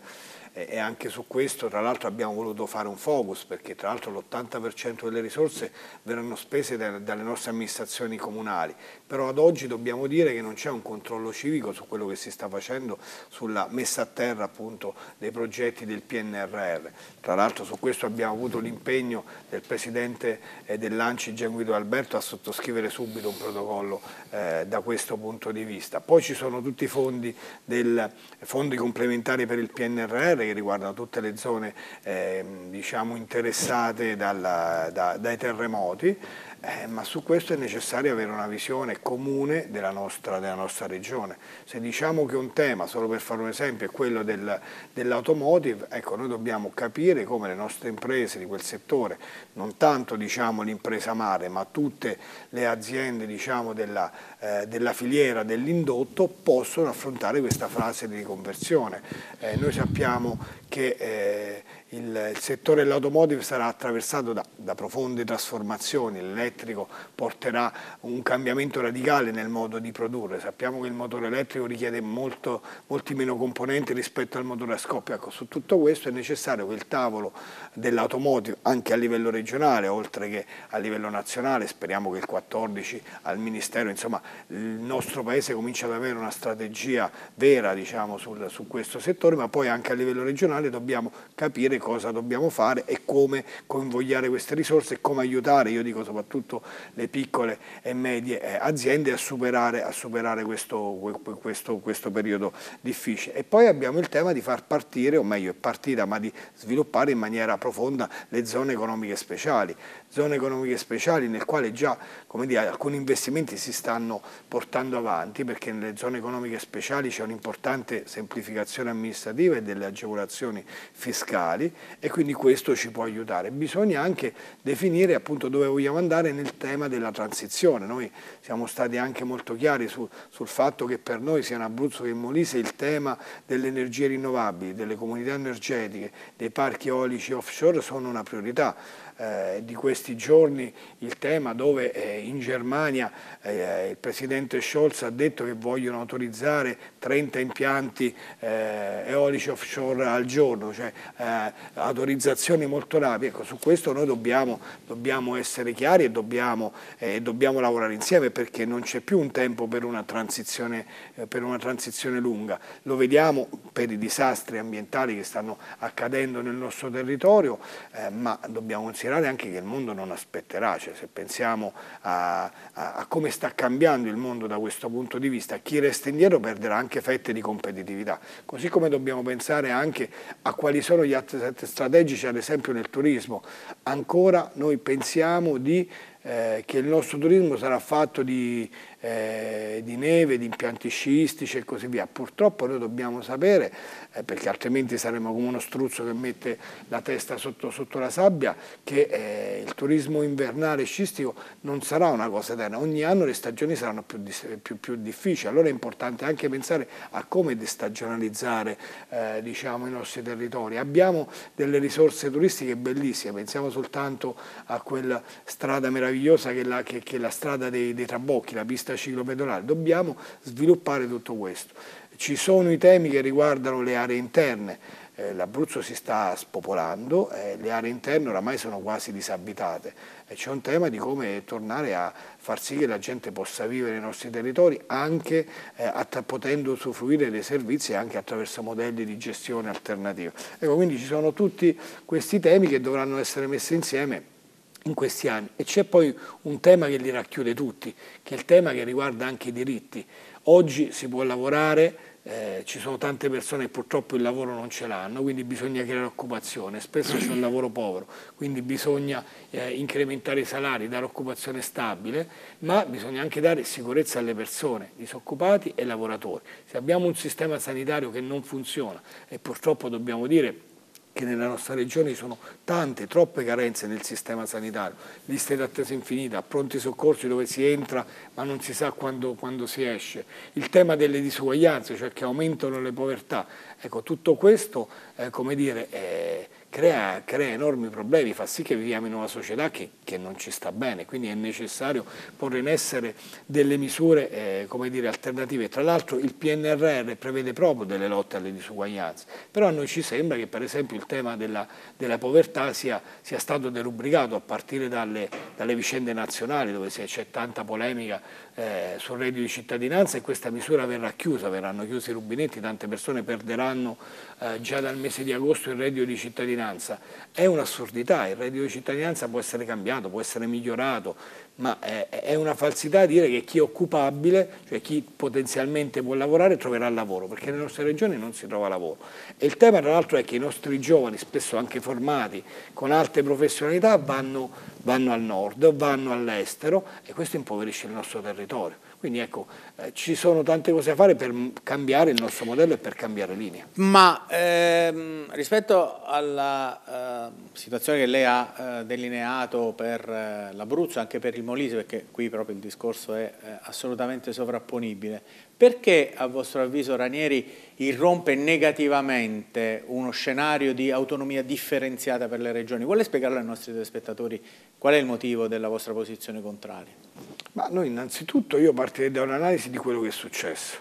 e anche su questo tra l'altro abbiamo voluto fare un focus perché tra l'altro l'80% delle risorse verranno spese dalle nostre amministrazioni comunali, però ad oggi dobbiamo dire che non c'è un controllo civico su quello che si sta facendo sulla messa a terra appunto dei progetti del PNRR. Tra l'altro su questo abbiamo avuto l'impegno del Presidente eh, dell'Anci Gian Guido Alberto a sottoscrivere subito un protocollo eh, da questo punto di vista. Poi ci sono tutti i fondi, del, fondi complementari per il PNRR tutela che riguarda tutte le zone eh, diciamo, interessate dalla, da, dai terremoti eh, ma su questo è necessario avere una visione comune della nostra, della nostra, regione. Se diciamo che un tema, solo per fare un esempio, è quello del, dell'automotive, ecco, noi dobbiamo capire come le nostre imprese di quel settore, non tanto diciamo, l'impresa mare, ma tutte le aziende diciamo, della, eh, della, filiera, dell'indotto, possono affrontare questa fase di riconversione. Eh, noi sappiamo che eh, il, il settore dell'automotive sarà attraversato da, da, profonde trasformazioni, l'elettrico porterà un cambiamento radicale nel modo di produrre, sappiamo che il motore elettrico richiede molto, molti meno componenti rispetto al motore a scoppio, ecco, su tutto questo è necessario che il tavolo dell'automotive anche a livello regionale oltre che a livello nazionale, speriamo che il 14 al Ministero, insomma il nostro Paese comincia ad avere una strategia vera diciamo, sul, su questo settore, ma poi anche a livello regionale dobbiamo capire sapere cosa dobbiamo fare e come convogliare queste risorse e come aiutare, io dico soprattutto le piccole e medie eh, aziende a superare, a superare questo, questo, questo periodo difficile. E poi abbiamo il tema di far partire, o meglio è partita, ma di sviluppare in maniera profonda le zone economiche speciali zone economiche speciali nel quale già dire, alcuni investimenti si stanno portando avanti perché nelle zone economiche speciali c'è un'importante semplificazione amministrativa e delle agevolazioni fiscali e quindi questo ci può aiutare. Bisogna anche definire appunto dove vogliamo andare nel tema della transizione. Noi siamo stati anche molto chiari su, sul fatto che per noi sia in Abruzzo che in Molise il tema delle energie rinnovabili, delle comunità energetiche, dei parchi eolici offshore sono una priorità eh, di questi giorni il tema dove eh, in Germania eh, il presidente Scholz ha detto che vogliono autorizzare 30 impianti eh, eolici offshore al giorno, cioè eh, autorizzazioni molto rapide. Ecco, su questo noi dobbiamo, dobbiamo essere chiari e dobbiamo, eh, dobbiamo, lavorare insieme perché non c'è più un tempo per una, per una transizione lunga. Lo vediamo per i disastri ambientali che stanno accadendo nel nostro territorio, ma dobbiamo considerare schiacchierate anche che il mondo non aspetterà, cioè, se pensiamo a, a, a, come sta cambiando il mondo da questo punto di vista, chi resta indietro perderà anche fette di competitività, così come dobbiamo pensare anche a quali sono gli asset strategici, ad esempio nel turismo, ancora noi pensiamo di, eh, che il nostro turismo sarà fatto di eh, di neve, di impianti sciistici e così via. Purtroppo noi dobbiamo sapere, eh, perché altrimenti saremo come uno struzzo che mette la testa sotto, sotto la sabbia, che eh, il turismo invernale sciistico non sarà una cosa eterna, ogni anno le stagioni saranno più, più, più difficili, allora è importante anche pensare a come destagionalizzare eh, diciamo, i nostri territori. Abbiamo delle risorse turistiche bellissime, pensiamo soltanto a quella strada meravigliosa che è la, che, che è la strada dei, dei Trabocchi, la pista pista ciclopedonale. Dobbiamo sviluppare tutto questo. Ci sono i temi che riguardano le aree interne, eh, l'Abruzzo si sta spopolando, eh, le aree interne oramai sono quasi disabitate e c'è un tema di come tornare a far sì che la gente possa vivere nei nostri territori anche eh, potendo usufruire dei servizi anche attraverso modelli di gestione alternativa. Ecco, quindi ci sono tutti questi temi che dovranno essere messi insieme in questi anni. E c'è poi un tema che li racchiude tutti, che è il tema che riguarda anche i diritti. Oggi si può lavorare, eh, ci sono tante persone che purtroppo il lavoro non ce l'hanno, quindi bisogna creare occupazione, spesso c'è un lavoro povero, quindi bisogna eh, incrementare i salari, dare occupazione stabile, ma bisogna anche dare sicurezza alle persone, disoccupati e lavoratori. Se abbiamo un sistema sanitario che non funziona e purtroppo dobbiamo dire che nella nostra regione sono tante, troppe carenze nel sistema sanitario, liste d'attesa infinita, pronti soccorsi dove si entra ma non si sa quando, quando si esce, il tema delle disuguaglianze, cioè che aumentano le povertà. Ecco, tutto questo, eh, come dire, è crea, crea, enormi problemi, fa sì che viviamo in una società che, che, non ci sta bene, quindi è necessario porre in essere delle misure eh, dire, alternative. Tra l'altro il PNRR prevede proprio delle lotte alle disuguaglianze, però a noi ci sembra che per esempio il tema della, della povertà sia, sia, stato derubricato a partire dalle, dalle vicende nazionali dove c'è tanta polemica eh, sul reddito di cittadinanza e questa misura verrà chiusa, verranno chiusi i rubinetti, tante persone perderanno eh, già dal mese di agosto il reddito di cittadinanza. È un'assurdità, il reddito di cittadinanza può essere cambiato, può essere migliorato, ma eh, è una falsità dire che chi è occupabile, cioè chi potenzialmente può lavorare, troverà lavoro, perché nelle nostre regioni non si trova lavoro. E il tema tra l'altro è che i nostri giovani, spesso anche formati con alte professionalità, vanno, vanno al nord, vanno all'estero e questo impoverisce il nostro territorio. Quindi ecco, eh, ci sono tante cose da fare per cambiare il nostro modello e per cambiare linea. Ma ehm, rispetto alla eh, situazione che lei ha eh, delineato per eh, l'Abruzzo, anche per il Molise, perché qui proprio il discorso è eh, assolutamente sovrapponibile, perché a vostro avviso Ranieri irrompe negativamente uno scenario di autonomia differenziata per le regioni? Vuole spiegarlo ai nostri telespettatori qual è il motivo della vostra posizione contraria? Ma noi innanzitutto io partirei da un'analisi di quello che è successo.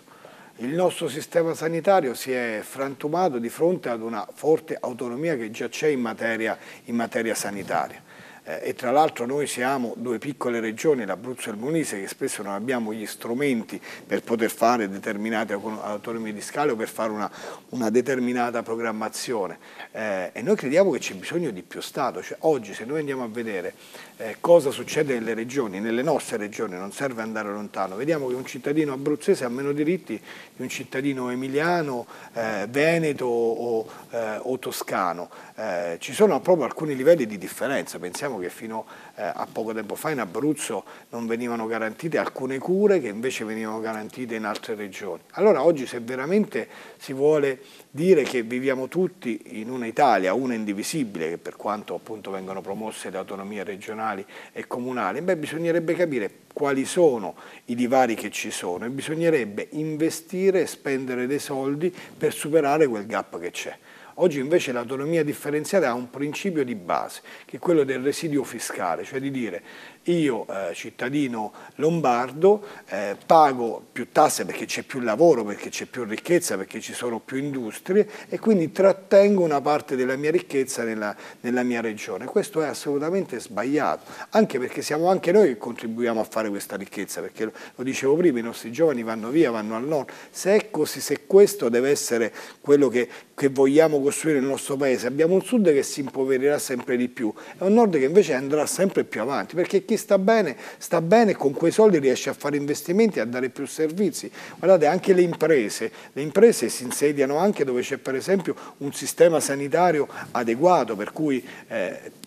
Il nostro sistema sanitario si è frantumato di fronte ad una forte autonomia che già c'è in, in materia sanitaria. Eh, e tra l'altro noi siamo due piccole regioni, l'Abruzzo e il Molise, che spesso non abbiamo gli strumenti per poter fare determinate autonomie di scale o per fare una, una determinata programmazione eh, e noi crediamo che c'è bisogno di più Stato, cioè, oggi se noi andiamo a vedere eh, cosa succede nelle regioni, nelle nostre regioni, non serve andare lontano. Vediamo che un cittadino abruzzese ha meno diritti di un cittadino emiliano, eh, veneto o, eh, o toscano. Eh, ci sono proprio alcuni livelli di differenza, pensiamo che fino a eh, a poco tempo fa in Abruzzo non venivano garantite alcune cure che invece venivano garantite in altre regioni. Allora oggi se veramente si vuole dire che viviamo tutti in un'Italia, una indivisibile, che per quanto appunto vengano promosse le autonomie regionali e comunali, beh, bisognerebbe capire quali sono i divari che ci sono e bisognerebbe investire e spendere dei soldi per superare quel gap che c'è. Oggi invece l'autonomia differenziata ha un principio di base, che è quello del residuo fiscale, cioè di dire io eh, cittadino lombardo eh, pago più tasse perché c'è più lavoro, perché c'è più ricchezza, perché ci sono più industrie e quindi trattengo una parte della mia ricchezza nella, nella mia regione. Questo è assolutamente sbagliato, anche perché siamo anche noi che contribuiamo a fare questa ricchezza, perché lo, lo dicevo prima, i nostri giovani vanno via, vanno al all'ONU. Se è così, se questo deve essere quello che, che vogliamo costruire il nostro paese. Abbiamo un sud che si impoverirà sempre di più e un nord che invece andrà sempre più avanti, perché chi sta bene, sta bene e con quei soldi riesce a fare investimenti e a dare più servizi. Guardate, anche le imprese, le imprese si insediano anche dove c'è per esempio un sistema sanitario adeguato, per cui... Eh,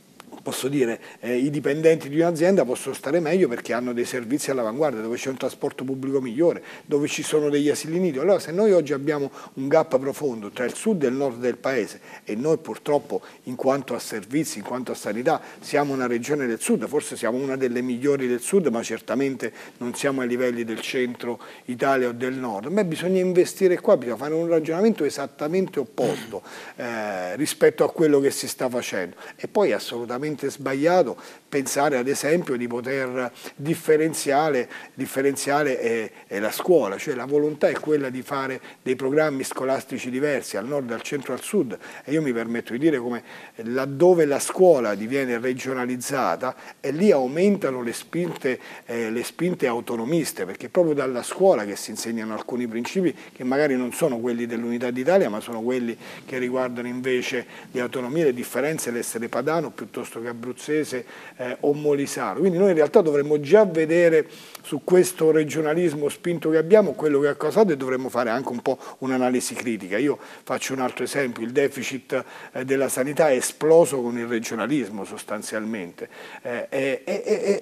posso dire, eh, i dipendenti di un'azienda possono stare meglio perché hanno dei servizi all'avanguardia, dove c'è un trasporto pubblico migliore, dove ci sono degli asili nido. Allora se noi oggi abbiamo un gap profondo tra il sud e il nord del paese e noi purtroppo in quanto a servizi, in quanto a sanità, siamo una regione del sud, forse siamo una delle migliori del sud, ma certamente non siamo ai livelli del centro Italia o del nord. Ma bisogna investire qua, bisogna fare un ragionamento esattamente opposto eh, rispetto a quello che si sta facendo. E poi assolutamente assolutamente sbagliato pensare ad esempio di poter differenziare, differenziare è, eh, è eh, la scuola, cioè la volontà è quella di fare dei programmi scolastici diversi al nord, al centro, al sud e io mi permetto di dire come laddove la scuola diviene regionalizzata e lì aumentano le spinte, eh, le spinte autonomiste perché è proprio dalla scuola che si insegnano alcuni principi che magari non sono quelli dell'unità d'Italia ma sono quelli che riguardano invece le autonomie, le differenze, l'essere padano piuttosto altro che abruzzese eh, o molisano. Quindi noi in realtà dovremmo già vedere su questo regionalismo spinto che abbiamo quello che è causato e dovremmo fare anche un po' un'analisi critica. Io faccio un altro esempio, il deficit eh, della sanità è esploso con il regionalismo sostanzialmente eh, e, e,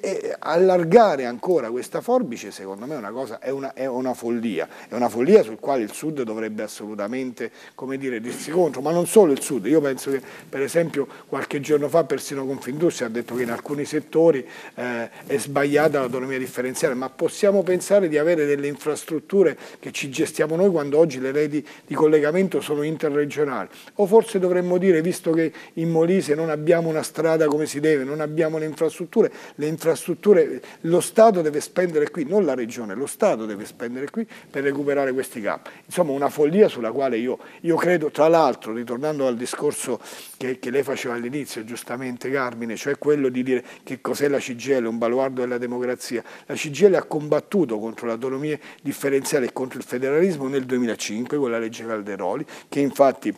allargare ancora questa forbice secondo me è una, cosa, è, una, è una, follia, è una follia sul quale il Sud dovrebbe assolutamente dire, dirsi contro, ma non solo il Sud, io penso che per esempio qualche giorno fa persino Confindustria ha detto che in alcuni settori eh, è sbagliata l'autonomia differenziale, ma possiamo pensare di avere delle infrastrutture che ci gestiamo noi quando oggi le reti di collegamento sono interregionali, o forse dovremmo dire, visto che in Molise non abbiamo una strada come si deve, non abbiamo le infrastrutture, le infrastrutture Eppure lo Stato deve spendere qui, non la Regione, lo Stato deve spendere qui per recuperare questi gap. Insomma una follia sulla quale io, io credo, tra l'altro, ritornando al discorso che, che lei faceva all'inizio, giustamente Carmine, cioè quello di dire che cos'è la CGL, un baluardo della democrazia. La CGL ha combattuto contro l'autonomia differenziale e contro il federalismo nel 2005 con la legge Calderoli, che infatti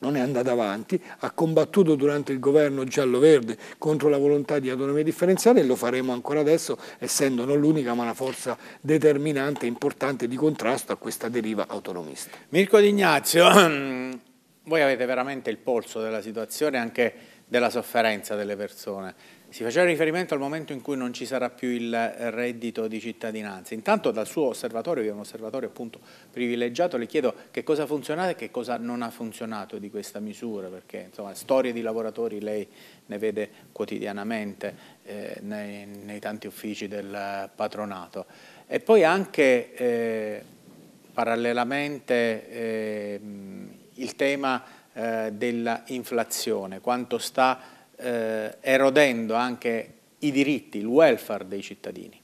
non è andata avanti, ha combattuto durante il governo giallo-verde contro la volontà di autonomia differenziale e lo faremo ancora adesso, essendo non l'unica ma una forza determinante e importante di contrasto a questa deriva autonomista. Mirko D'Ignazio, voi avete veramente il polso della situazione e anche della sofferenza delle persone. Si faceva riferimento al momento in cui non ci sarà più il reddito di cittadinanza. Intanto dal suo osservatorio, che è un osservatorio appunto privilegiato, le chiedo che cosa ha funzionato e che cosa non ha funzionato di questa misura, perché insomma storie di lavoratori lei ne vede quotidianamente eh, nei, nei, tanti uffici del patronato. E poi anche eh, parallelamente eh, il tema eh, dell'inflazione, quanto sta eh, erodendo anche i diritti, il welfare dei cittadini.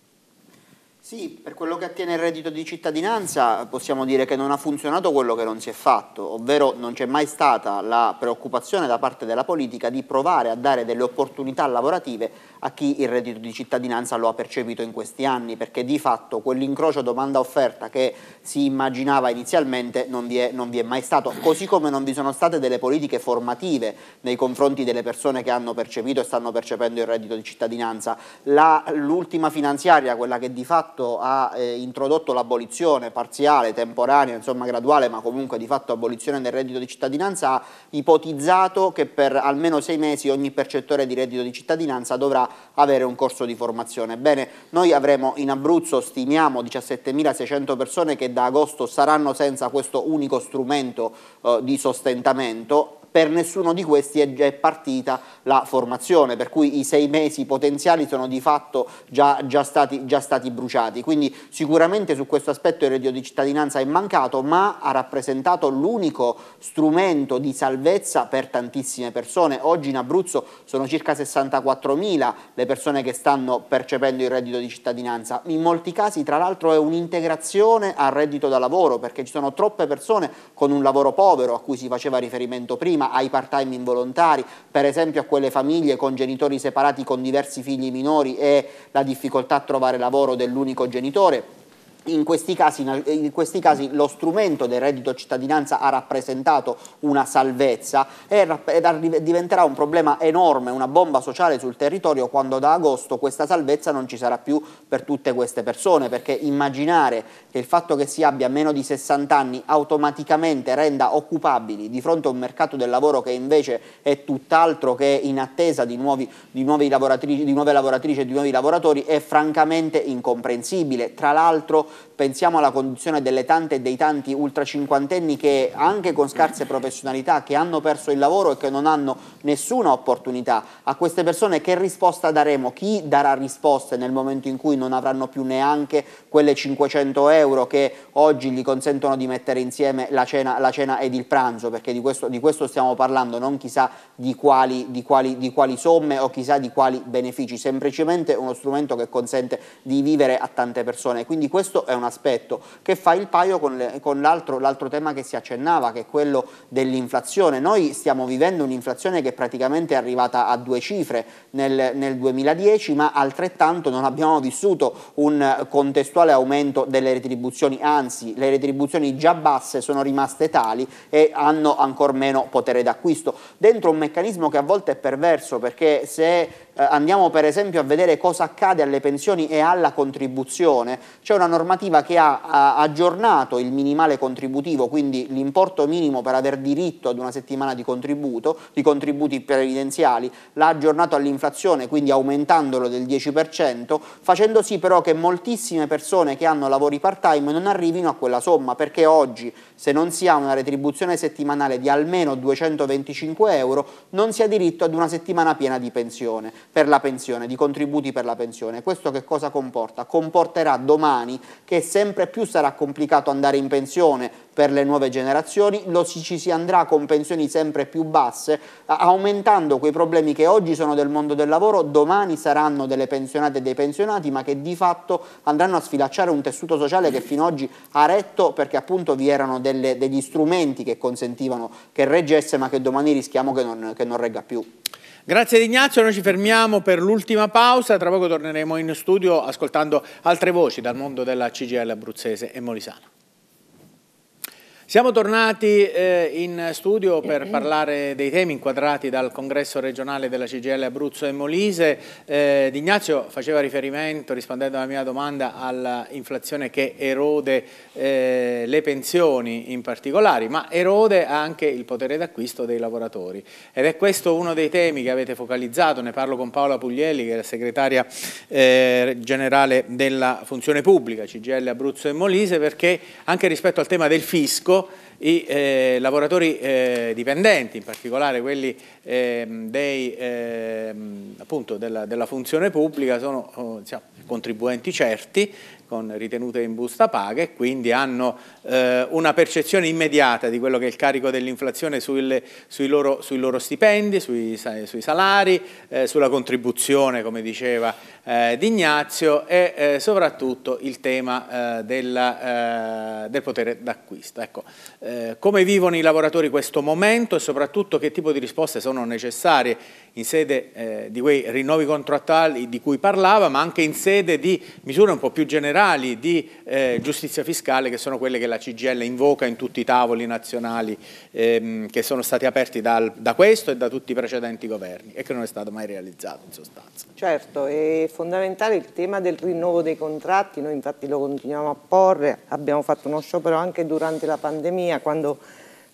Sì, per quello che attiene il reddito di cittadinanza possiamo dire che non ha funzionato quello che non si è fatto, ovvero non c'è mai stata la preoccupazione da parte della politica di provare a dare delle opportunità lavorative a chi il reddito di cittadinanza lo ha percepito in questi anni, perché di fatto quell'incrocio domanda-offerta che si immaginava inizialmente non vi, è, non vi, è, mai stato, così come non vi sono state delle politiche formative nei confronti delle persone che hanno percepito e stanno percependo il reddito di cittadinanza. l'ultima finanziaria, quella che di fatto fatto ha eh, introdotto l'abolizione parziale, temporanea, insomma graduale, ma comunque di fatto abolizione del reddito di cittadinanza, ha ipotizzato che per almeno sei mesi ogni percettore di reddito di cittadinanza dovrà avere un corso di formazione. Bene, noi avremo in Abruzzo, stimiamo, 17.600 persone che da agosto saranno senza questo unico strumento eh, di sostentamento, per nessuno di questi è già partita la formazione, per cui i sei mesi potenziali sono di fatto già, già, stati, già stati bruciati. Quindi sicuramente su questo aspetto il reddito di cittadinanza è mancato, ma ha rappresentato l'unico strumento di salvezza per tantissime persone. Oggi in Abruzzo sono circa 64.000 le persone che stanno percependo il reddito di cittadinanza. In molti casi tra l'altro è un'integrazione al reddito da lavoro perché ci sono troppe persone con un lavoro povero a cui si faceva riferimento prima prima, ai part-time involontari, per esempio a quelle famiglie con genitori separati con diversi figli minori e la difficoltà a trovare lavoro dell'unico genitore in questi, casi, in questi, casi, lo strumento del reddito cittadinanza ha rappresentato una salvezza e diventerà un problema enorme, una bomba sociale sul territorio quando da agosto questa salvezza non ci sarà più per tutte queste persone, perché immaginare che il fatto che si abbia meno di 60 anni automaticamente renda occupabili di fronte a un mercato del lavoro che invece è tutt'altro che in attesa di, nuovi, di, nuove lavoratrici e di nuovi lavoratori è francamente incomprensibile. Tra l'altro pensiamo alla condizione delle tante e dei tanti ultracinquantenni che anche con scarse professionalità, che hanno perso il lavoro e che non hanno nessuna opportunità. A queste persone che risposta daremo? Chi darà risposte nel momento in cui non avranno più neanche quelle 500 euro che oggi gli consentono di mettere insieme la cena, la cena ed il pranzo? Perché di questo, di questo stiamo parlando, non chissà di quali, di, quali, di quali somme o chissà di quali benefici, semplicemente uno strumento che consente di vivere a tante persone. Quindi questo è un aspetto che fa il paio con, l'altro tema che si accennava, che è quello dell'inflazione. Noi stiamo vivendo un'inflazione che è praticamente è arrivata a due cifre nel, nel 2010, ma altrettanto non abbiamo vissuto un contestuale aumento delle retribuzioni, anzi le retribuzioni già basse sono rimaste tali e hanno ancora meno potere d'acquisto. Dentro un meccanismo che a volte è perverso, perché se eh, andiamo per esempio a vedere cosa accade alle pensioni e alla contribuzione, c'è una normativa che ha, ha aggiornato il minimale contributivo, quindi l'importo minimo per aver diritto ad una settimana di contributo, di contributi previdenziali, l'ha aggiornato all'inflazione, quindi aumentandolo del 10%, facendo sì però che moltissime persone che hanno lavori part-time non arrivino a quella somma, perché oggi se non si ha una retribuzione settimanale di almeno 225 euro non si ha diritto ad una settimana piena di pensione per la pensione, di contributi per la pensione. Questo che cosa comporta? Comporterà domani che sempre più sarà complicato andare in pensione, per le nuove generazioni, lo ci si andrà con pensioni sempre più basse, aumentando quei problemi che oggi sono del mondo del lavoro, domani saranno delle pensionate e dei pensionati, ma che di fatto andranno a sfilacciare un tessuto sociale che fino ad oggi ha retto perché appunto vi erano delle, degli strumenti che consentivano che reggesse, ma che domani rischiamo che non, che non regga più. Grazie Ignazio, noi ci fermiamo per l'ultima pausa, tra poco torneremo in studio ascoltando altre voci dal mondo della CGL abruzzese e molisana. Siamo tornati eh, in studio per parlare dei temi inquadrati dal congresso regionale della CGL Abruzzo e Molise. Eh, Di Ignazio faceva riferimento, rispondendo alla mia domanda, all'inflazione che erode eh, le pensioni in particolare, ma erode anche il potere d'acquisto dei lavoratori. Ed è questo uno dei temi che avete focalizzato, ne parlo con Paola Puglielli, che è la segretaria eh, generale della funzione pubblica CGL Abruzzo e Molise, perché anche rispetto al tema del fisco, pubblico i eh, lavoratori eh, dipendenti, in particolare quelli eh, dei, ehm, appunto, della, della, funzione pubblica, sono oh, diciamo, contribuenti certi, con ritenute in busta paga e quindi hanno eh, una percezione immediata di quello che è il carico dell'inflazione sui, sui, loro, stipendi, sui, sui salari, eh, sulla contribuzione, come diceva eh, Di Ignazio, e eh, soprattutto il tema eh, della, eh, del potere d'acquisto. Ecco, come vivono i lavoratori questo momento e soprattutto che tipo di risposte sono necessarie in sede eh, di quei rinnovi contrattuali di cui parlava, ma anche in sede di misure un po' più generali di eh, giustizia fiscale, che sono quelle che la CGL invoca in tutti i tavoli nazionali ehm, che sono stati aperti dal, da questo e da tutti i precedenti governi e che non è stato mai realizzato in sostanza. Certo, è fondamentale il tema del rinnovo dei contratti, noi infatti lo continuiamo a porre, abbiamo fatto uno sciopero anche durante la pandemia, quando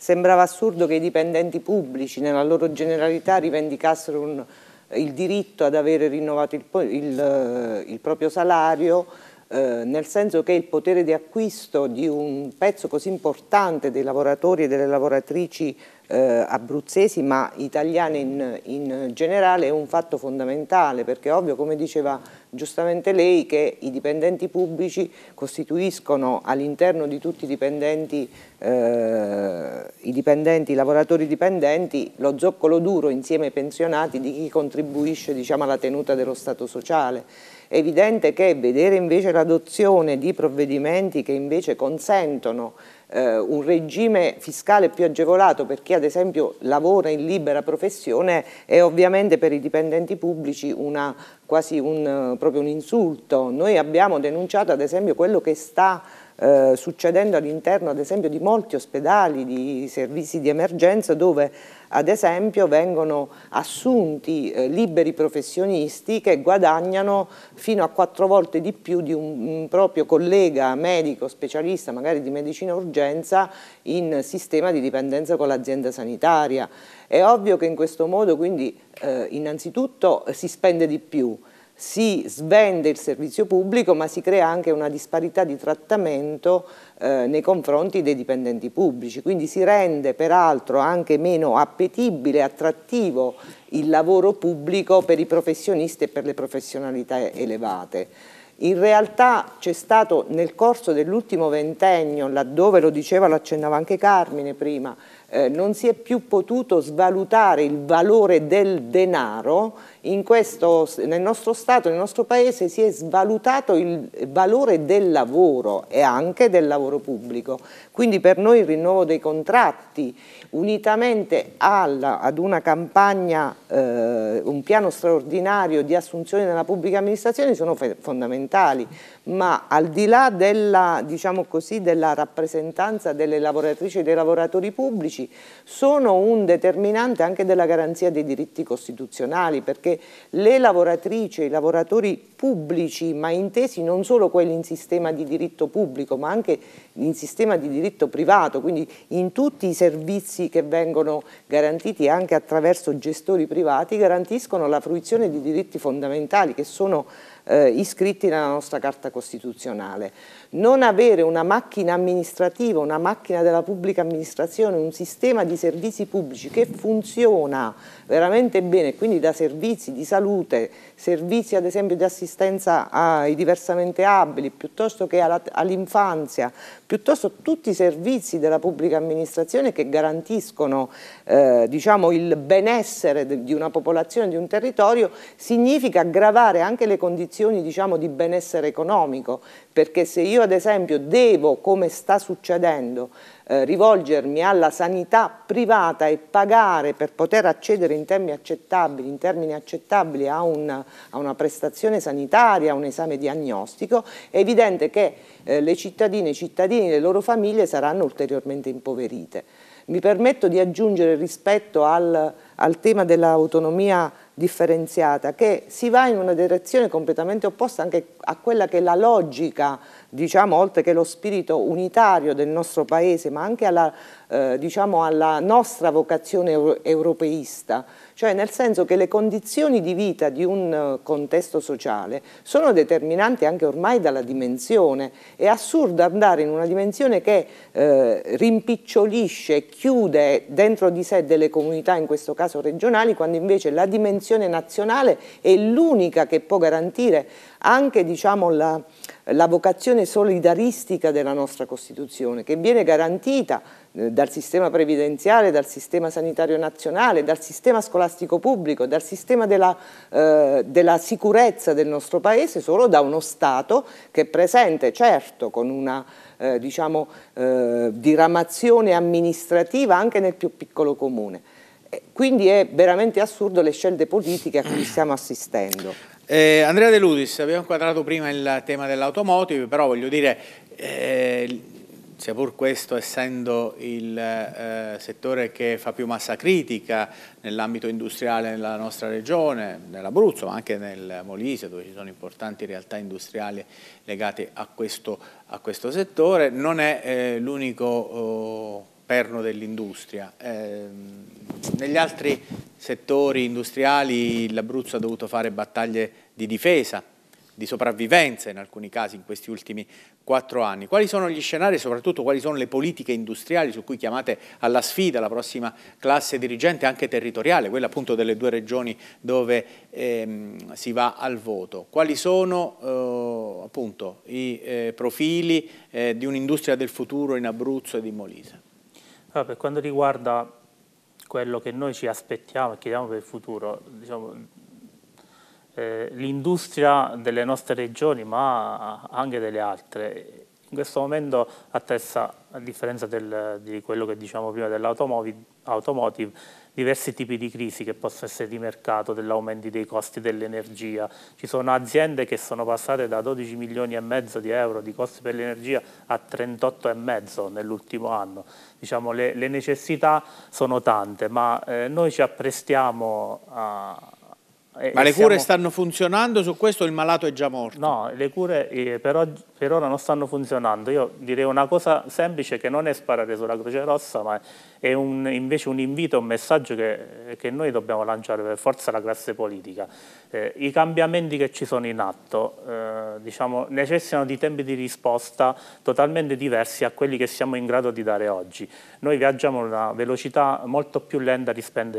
Sembrava assurdo che i dipendenti pubblici, nella loro generalità, rivendicassero un, eh, il diritto ad avere rinnovato il, il, eh, il proprio salario, eh, nel senso che il potere di acquisto di un pezzo così importante dei lavoratori e delle lavoratrici eh, abruzzesi ma italiane in, in, generale è un fatto fondamentale perché è ovvio come diceva giustamente lei che i dipendenti pubblici costituiscono all'interno di tutti i dipendenti, eh, i dipendenti, i lavoratori dipendenti lo zoccolo duro insieme ai pensionati di chi contribuisce diciamo, alla tenuta dello Stato sociale. È evidente che vedere invece l'adozione di provvedimenti che invece consentono eh, un regime fiscale più agevolato per chi ad esempio lavora in libera professione è ovviamente per i dipendenti pubblici una, quasi un, eh, proprio un insulto. Noi abbiamo denunciato ad esempio quello che sta eh, succedendo all'interno ad esempio di molti ospedali, di servizi di emergenza dove ad esempio vengono assunti eh, liberi professionisti che guadagnano fino a quattro volte di più di un, un proprio collega medico specialista magari di medicina urgenza in sistema di dipendenza con l'azienda sanitaria. È ovvio che in questo modo quindi eh, innanzitutto si spende di più, si svende il servizio pubblico ma si crea anche una disparità di trattamento eh, nei confronti dei dipendenti pubblici, quindi si rende peraltro anche meno appetibile, e attrattivo il lavoro pubblico per i professionisti e per le professionalità elevate. In realtà c'è stato nel corso dell'ultimo ventennio, laddove lo diceva, lo accennava anche Carmine prima, eh, non si è più potuto svalutare il valore del denaro in questo, nel nostro Stato, nel nostro Paese si è svalutato il valore del lavoro e anche del lavoro pubblico. Quindi per noi il rinnovo dei contratti, unitamente alla, ad una campagna, eh, un piano straordinario di assunzione nella pubblica amministrazione sono fondamentali, ma al di là della, diciamo così, della rappresentanza delle lavoratrici e dei lavoratori pubblici sono un determinante anche della garanzia dei diritti costituzionali, perché perché le lavoratrici e i lavoratori pubblici, ma intesi non solo quelli in sistema di diritto pubblico, ma anche in sistema di diritto privato, quindi in tutti i servizi che vengono garantiti anche attraverso gestori privati, garantiscono la fruizione di diritti fondamentali che sono eh, iscritti nella nostra Carta Costituzionale. Non avere una macchina amministrativa, una macchina della pubblica amministrazione, un sistema di servizi pubblici che funziona veramente bene, quindi da servizi di salute, servizi ad esempio di assistenza ai diversamente abili, piuttosto che all'infanzia, piuttosto tutti i servizi della pubblica amministrazione che garantiscono eh, diciamo, il benessere di una popolazione, di un territorio, significa aggravare anche le condizioni condizioni diciamo, di benessere economico, perché se io ad esempio devo, come sta succedendo, eh, rivolgermi alla sanità privata e pagare per poter accedere in termini accettabili, in termini accettabili a, una, a, una, prestazione sanitaria, a un esame diagnostico, è evidente che eh, le cittadine, e i cittadini e le loro famiglie saranno ulteriormente impoverite. Mi permetto di aggiungere rispetto al, al tema dell'autonomia differenziata che si va in una direzione completamente opposta anche a quella che è la logica, diciamo, oltre che lo spirito unitario del nostro Paese, ma anche alla, eh, diciamo, alla nostra vocazione europeista cioè nel senso che le condizioni di vita di un eh, contesto sociale sono determinanti anche ormai dalla dimensione, è assurdo andare in una dimensione che eh, rimpicciolisce, chiude dentro di sé delle comunità, in questo caso regionali, quando invece la dimensione nazionale è l'unica che può garantire anche diciamo, la, la vocazione solidaristica della nostra Costituzione, che viene garantita eh, dal sistema previdenziale, dal sistema sanitario nazionale, dal sistema scolastico pubblico, dal sistema della, eh, della, sicurezza del nostro Paese, solo da uno Stato che è presente, certo, con una eh, diciamo, eh, diramazione amministrativa anche nel più piccolo comune. Eh, quindi è veramente assurdo le scelte politiche a cui stiamo assistendo. Eh, Andrea De Ludis, abbiamo inquadrato prima il tema dell'automotive, però voglio dire, eh, sia pur questo essendo il eh, settore che fa più massa critica nell'ambito industriale nella nostra regione, nell'Abruzzo, ma anche nel Molise, dove ci sono importanti realtà industriali legate a questo, a questo settore, non è eh, l'unico oh, perno dell'industria. Eh, negli altri settori industriali l'Abruzzo ha dovuto fare battaglie di difesa, di sopravvivenza in alcuni casi in questi ultimi quattro anni. Quali sono gli scenari e soprattutto quali sono le politiche industriali su cui chiamate alla sfida la prossima classe dirigente anche territoriale, quella appunto delle due regioni dove ehm, si va al voto? Quali sono eh, appunto i eh, profili eh, di un'industria del futuro in Abruzzo ed in Molise? Allora, per quanto riguarda quello che noi ci aspettiamo e chiediamo per il futuro, diciamo, eh, l'industria delle nostre regioni, ma anche delle altre. In questo momento attesta, a differenza del, di quello che diciamo prima dell'automotive, diversi tipi di crisi che possono essere di mercato, dell'aumento dei costi dell'energia. Ci sono aziende che sono passate da 12 milioni e mezzo di euro di costi per l'energia a 38 e mezzo nell'ultimo anno. Diciamo, le, le, necessità sono tante, ma eh, noi ci apprestiamo a eh, Ma le siamo... cure stanno funzionando su questo o il malato è già morto? No, le cure eh, però, per ora non stanno funzionando. Io direi una cosa semplice che non è sparare sulla Croce Rossa, ma è un, invece un invito, un messaggio che, che, noi dobbiamo lanciare per forza alla classe politica. Eh, I cambiamenti che ci sono in atto eh, diciamo, necessitano di tempi di risposta totalmente diversi a quelli che siamo in grado di dare oggi. Noi viaggiamo a una velocità molto più lenta rispetto,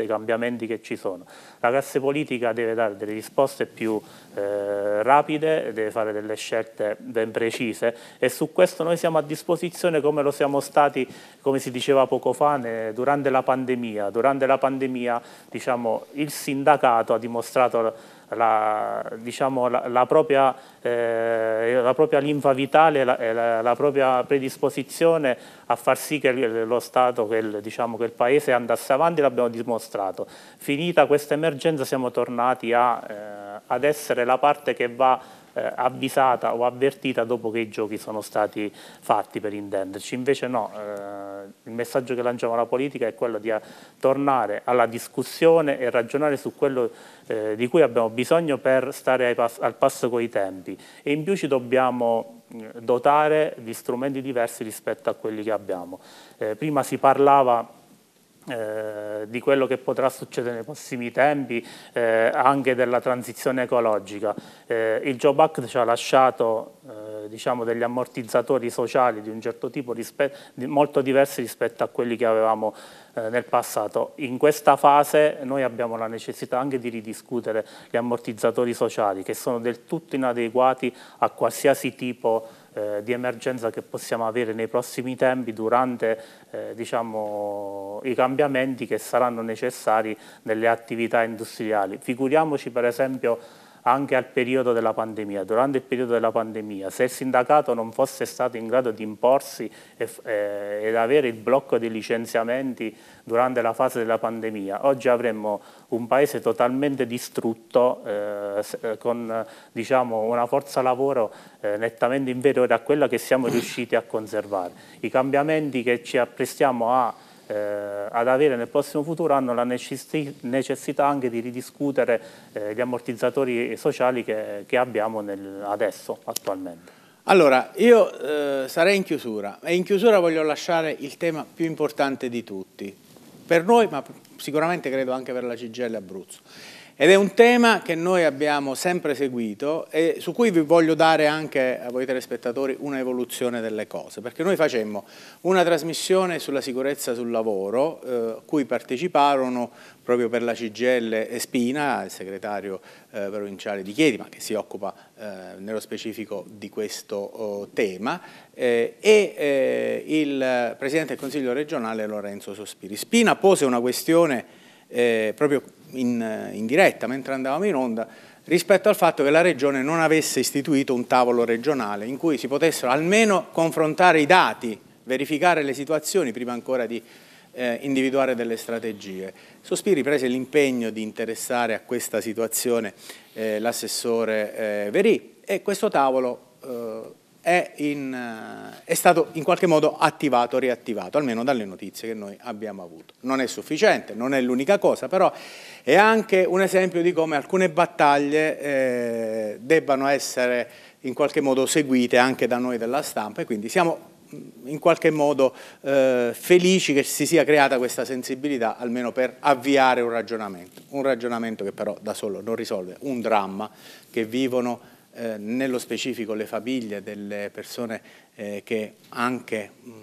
ai cambiamenti che ci sono. La classe politica deve dare delle risposte più eh, rapide, deve fare delle scelte ben precise e su questo noi siamo a disposizione come lo siamo stati, come si diceva diceva poco fa, durante la pandemia, durante la pandemia diciamo, il sindacato ha dimostrato la, diciamo, la, la, propria, eh, la, propria, linfa vitale, la, propria predisposizione a far sì che lo Stato, che il, diciamo, che il Paese andasse avanti, l'abbiamo dimostrato. Finita questa emergenza siamo tornati a, eh, ad essere la parte che va eh, avvisata o avvertita dopo che i giochi sono stati fatti per intenderci. Invece no, eh, il messaggio che lanciamo alla politica è quello di tornare alla discussione e ragionare su quello eh, di cui abbiamo bisogno per stare pas al passo coi tempi e in più ci dobbiamo eh, dotare di strumenti diversi rispetto a quelli che abbiamo. Eh, prima si parlava eh, di quello che potrà succedere nei prossimi tempi, eh, anche della transizione ecologica. Eh, il Job Act ci ha lasciato eh, diciamo, degli ammortizzatori sociali di un certo tipo molto diversi rispetto a quelli che avevamo eh, nel passato. In questa fase noi abbiamo la necessità anche di ridiscutere gli ammortizzatori sociali che sono del tutto inadeguati a qualsiasi tipo di eh, di emergenza che possiamo avere nei prossimi tempi durante eh, diciamo, i cambiamenti che saranno necessari nelle attività industriali. Figuriamoci per esempio anche al periodo della pandemia. Durante il periodo della pandemia, se il sindacato non fosse stato in grado di imporsi e, eh, ed avere il blocco dei licenziamenti durante la fase della pandemia, oggi avremmo un paese totalmente distrutto eh, eh, con diciamo, una forza lavoro eh, nettamente inferiore a quella che siamo riusciti a conservare. I cambiamenti che ci apprestiamo a eh, ad avere nel prossimo futuro hanno la necessità anche di ridiscutere eh, gli ammortizzatori sociali che, che abbiamo nel, adesso, attualmente. Allora, io eh, sarei in chiusura e in chiusura voglio lasciare il tema più importante di tutti, per noi ma sicuramente credo anche per la CGL Abruzzo. Ed è un tema che noi abbiamo sempre seguito e su cui vi voglio dare anche a voi telespettatori una evoluzione delle cose, perché noi facemmo una trasmissione sulla sicurezza sul lavoro, eh, cui parteciparono proprio per la CGL Espina, il segretario eh, provinciale di Chieti, ma che si occupa eh, nello specifico di questo oh, tema, eh, e eh, il Presidente del Consiglio regionale Lorenzo Sospiri. Spina pose una questione eh, proprio in, eh, in, diretta, mentre andavamo in onda, rispetto al fatto che la Regione non avesse istituito un tavolo regionale in cui si potessero almeno confrontare i dati, verificare le situazioni prima ancora di eh, individuare delle strategie. Sospiri prese l'impegno di interessare a questa situazione eh, l'assessore eh, Verì e questo tavolo eh, è, in, eh, è, stato in qualche modo attivato, riattivato, almeno dalle notizie che noi abbiamo avuto. Non è sufficiente, non è l'unica cosa, però è anche un esempio di come alcune battaglie eh, debbano essere in qualche modo seguite anche da noi della stampa e quindi siamo mm, in qualche modo eh, felici che si sia creata questa sensibilità almeno per avviare un ragionamento, un ragionamento che però da solo non risolve un dramma che vivono eh, nello specifico le famiglie delle persone eh, che anche mh, mm,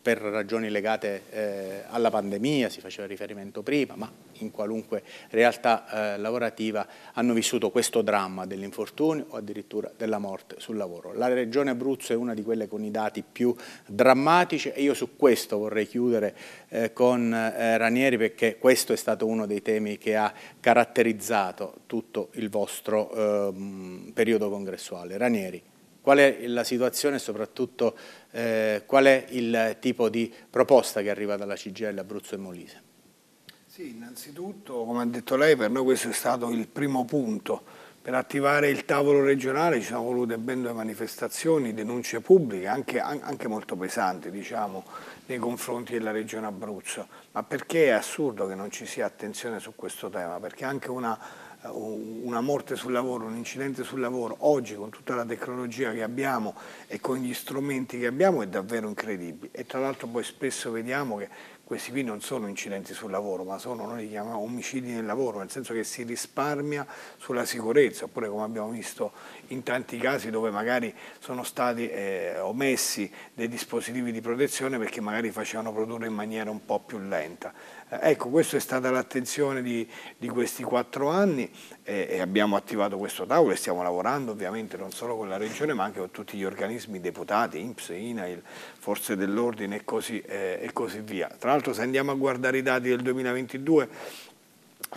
per ragioni legate eh, alla pandemia, si faceva riferimento prima, ma in qualunque realtà eh, lavorativa hanno vissuto questo dramma dell'infortunio o addirittura della morte sul lavoro. La regione Abruzzo è una di quelle con i dati più drammatici e io su questo vorrei chiudere eh, con eh, Ranieri perché questo è stato uno dei temi che ha caratterizzato tutto il vostro ehm, periodo congressuale. Ranieri qual è la situazione e soprattutto eh, qual è il tipo di proposta che arriva dalla CGL Abruzzo e Molise? Sì, innanzitutto, come ha detto lei, per noi questo è stato il primo punto. Per attivare il tavolo regionale ci sono volute ben due manifestazioni, denunce pubbliche, anche, anche molto pesanti diciamo, nei confronti della regione Abruzzo. Ma perché è assurdo che non ci sia attenzione su questo tema? Perché anche una una morte sul lavoro, un incidente sul lavoro, oggi con tutta la tecnologia che abbiamo e con gli strumenti che abbiamo è davvero incredibile. E tra l'altro poi spesso vediamo che questi qui non sono incidenti sul lavoro, ma sono, noi li chiamiamo omicidi nel lavoro, nel senso che si risparmia sulla sicurezza, oppure come abbiamo visto in tanti casi dove magari sono stati eh, omessi dei dispositivi di protezione perché magari facevano produrre in maniera un po' più lenta. Eh, ecco, questa è stata l'attenzione di, di, questi quattro anni e, e abbiamo attivato questo tavolo e stiamo lavorando ovviamente non solo con la Regione ma anche con tutti gli organismi deputati, INPS, INAIL, Forze dell'Ordine e, così, eh, e così via. Tra l'altro se andiamo a guardare i dati del 2022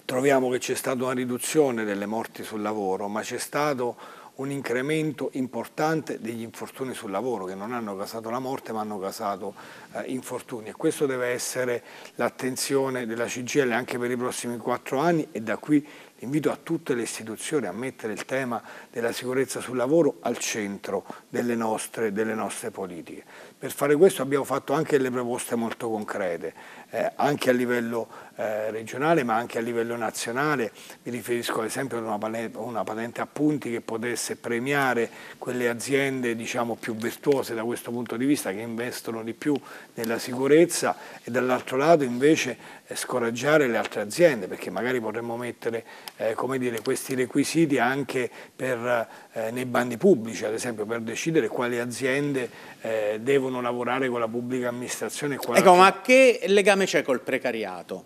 troviamo che c'è stata una riduzione delle morti sul lavoro, ma c'è stato un incremento importante degli infortuni sul lavoro che non hanno causato la morte ma hanno causato eh, infortuni e questo deve essere l'attenzione della CGL anche per i prossimi quattro anni e da qui invito a tutte le istituzioni a mettere il tema della sicurezza sul lavoro al centro delle nostre, delle nostre politiche. Per fare questo abbiamo fatto anche delle proposte molto concrete, eh, anche a livello eh, regionale ma anche a livello nazionale. Mi riferisco ad esempio a una patente, una patente a punti che potesse premiare quelle aziende diciamo, più virtuose da questo punto di vista, che investono di più nella sicurezza e dall'altro lato invece scoraggiare le altre aziende perché magari vorremmo mettere eh, dire, questi requisiti anche per, eh, nei bandi pubblici, ad esempio per decidere quali aziende eh, devono lavorare con la pubblica amministrazione. Ecco, altro... ma che legame c'è col precariato?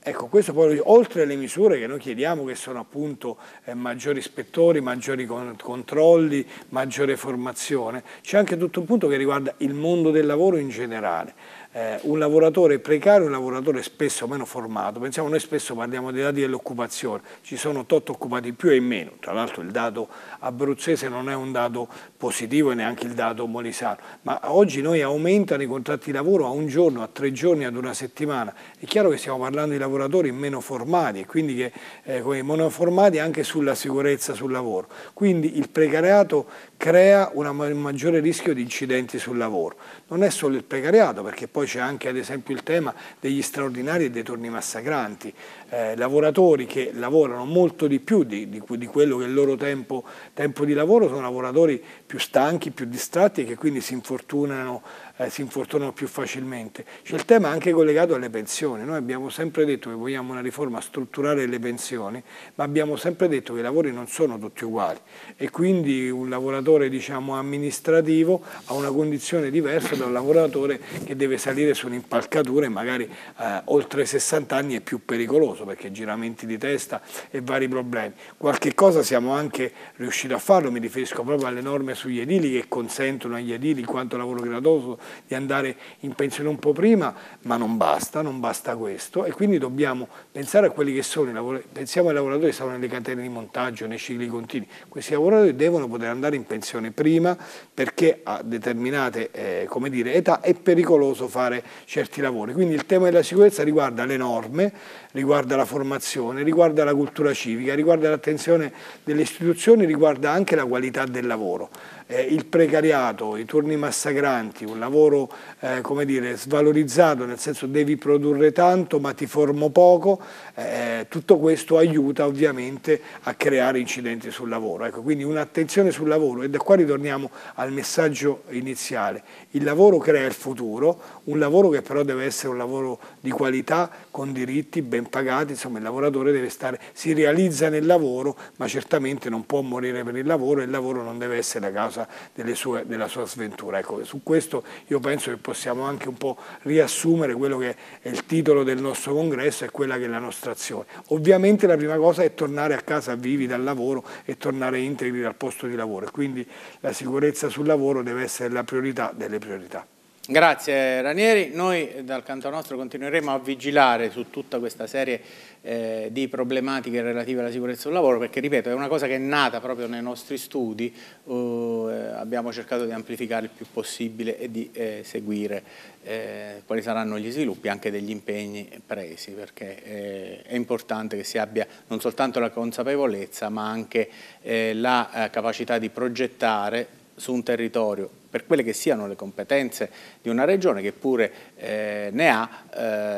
Ecco, questo poi, oltre alle misure che noi chiediamo, che sono appunto eh, maggiori ispettori, maggiori con controlli, maggiore formazione, c'è anche tutto un punto che riguarda il mondo del lavoro in generale eh, un lavoratore precario è un lavoratore spesso meno formato. Pensiamo, noi spesso parliamo dei dati dell'occupazione, ci sono tot occupati in più e in meno. Tra l'altro il dato abruzzese non è un dato positivo e neanche il dato molisano. Ma oggi noi aumentano i contratti di lavoro a un giorno, a tre giorni, ad una settimana. È chiaro che stiamo parlando di lavoratori meno formati e quindi che, eh, meno formati anche sulla sicurezza sul lavoro. Quindi il precariato crea un maggiore rischio di incidenti sul lavoro. Non è solo il precariato, perché poi c'è anche ad esempio il tema degli straordinari e dei torni massacranti, eh, lavoratori che lavorano molto di più di, di, di quello che è il loro tempo, tempo, di lavoro, sono lavoratori più stanchi, più distratti e che quindi si infortunano eh, si infortunano più facilmente. C'è il tema anche collegato alle pensioni. Noi abbiamo sempre detto che vogliamo una riforma strutturale delle pensioni, ma abbiamo sempre detto che i lavori non sono tutti uguali e quindi un lavoratore diciamo, amministrativo ha una condizione diversa da un lavoratore che deve salire su un'impalcatura e magari eh, oltre 60 anni è più pericoloso perché giramenti di testa e vari problemi. Qualche cosa siamo anche riusciti a farlo, mi riferisco proprio alle norme sugli edili che consentono agli edili quanto lavoro gratoso di andare in pensione un po' prima, ma non basta, non basta questo e quindi dobbiamo pensare a quelli che sono i lavoratori, pensiamo ai lavoratori che sono nelle catene di montaggio, nei cicli continui, questi lavoratori devono poter andare in pensione prima perché a determinate eh, dire, età è pericoloso fare certi lavori, quindi il tema della sicurezza riguarda le norme, riguarda la formazione, riguarda la cultura civica, riguarda l'attenzione delle istituzioni, riguarda anche la qualità del lavoro eh, il precariato, i turni massacranti, un lavoro eh, come dire, svalorizzato, nel senso devi produrre tanto ma ti formo poco, eh, tutto questo aiuta ovviamente a creare incidenti sul lavoro. Ecco, quindi un'attenzione sul lavoro e da qua ritorniamo al messaggio iniziale. Il lavoro crea il futuro, un lavoro che però deve essere un lavoro di qualità, con diritti, ben pagati, insomma il lavoratore deve stare, si realizza nel lavoro ma certamente non può morire per il lavoro e il lavoro non deve essere la causa causa sue, della sua sventura. Ecco, su questo io penso che possiamo anche un po' riassumere quello che è il titolo del nostro congresso e quella che è la nostra azione. Ovviamente la prima cosa è tornare a casa vivi dal lavoro e tornare integri dal posto di lavoro, quindi la sicurezza sul lavoro deve essere la priorità delle priorità. Grazie Ranieri, noi eh, dal canto nostro continueremo a vigilare su tutta questa serie eh, di problematiche relative alla sicurezza sul lavoro perché ripeto è una cosa che è nata proprio nei nostri studi, uh, abbiamo cercato di amplificare il più possibile e di eh, seguire eh, quali saranno gli sviluppi anche degli impegni presi perché eh, è importante che si abbia non soltanto la consapevolezza ma anche la capacità di progettare su un territorio per quelle che siano le competenze di una regione che pure eh, ne ha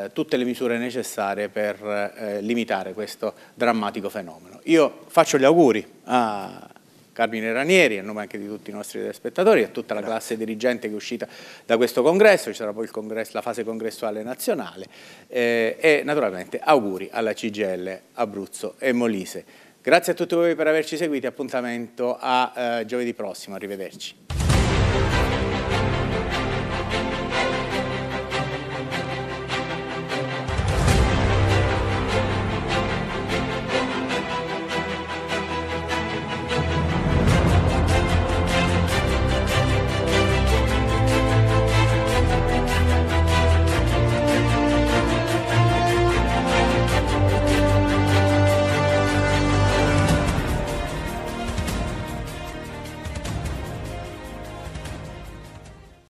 eh, tutte le misure necessarie per eh, limitare questo drammatico fenomeno. Io faccio gli auguri a Carmine Ranieri, a nome anche di tutti i nostri telespettatori, a tutta la classe dirigente che è uscita da questo congresso, ci sarà poi congresso, la fase congressuale nazionale eh, e naturalmente auguri alla CGL Abruzzo e Molise. Grazie a tutti voi per averci seguiti, appuntamento a eh, giovedì prossimo, arrivederci.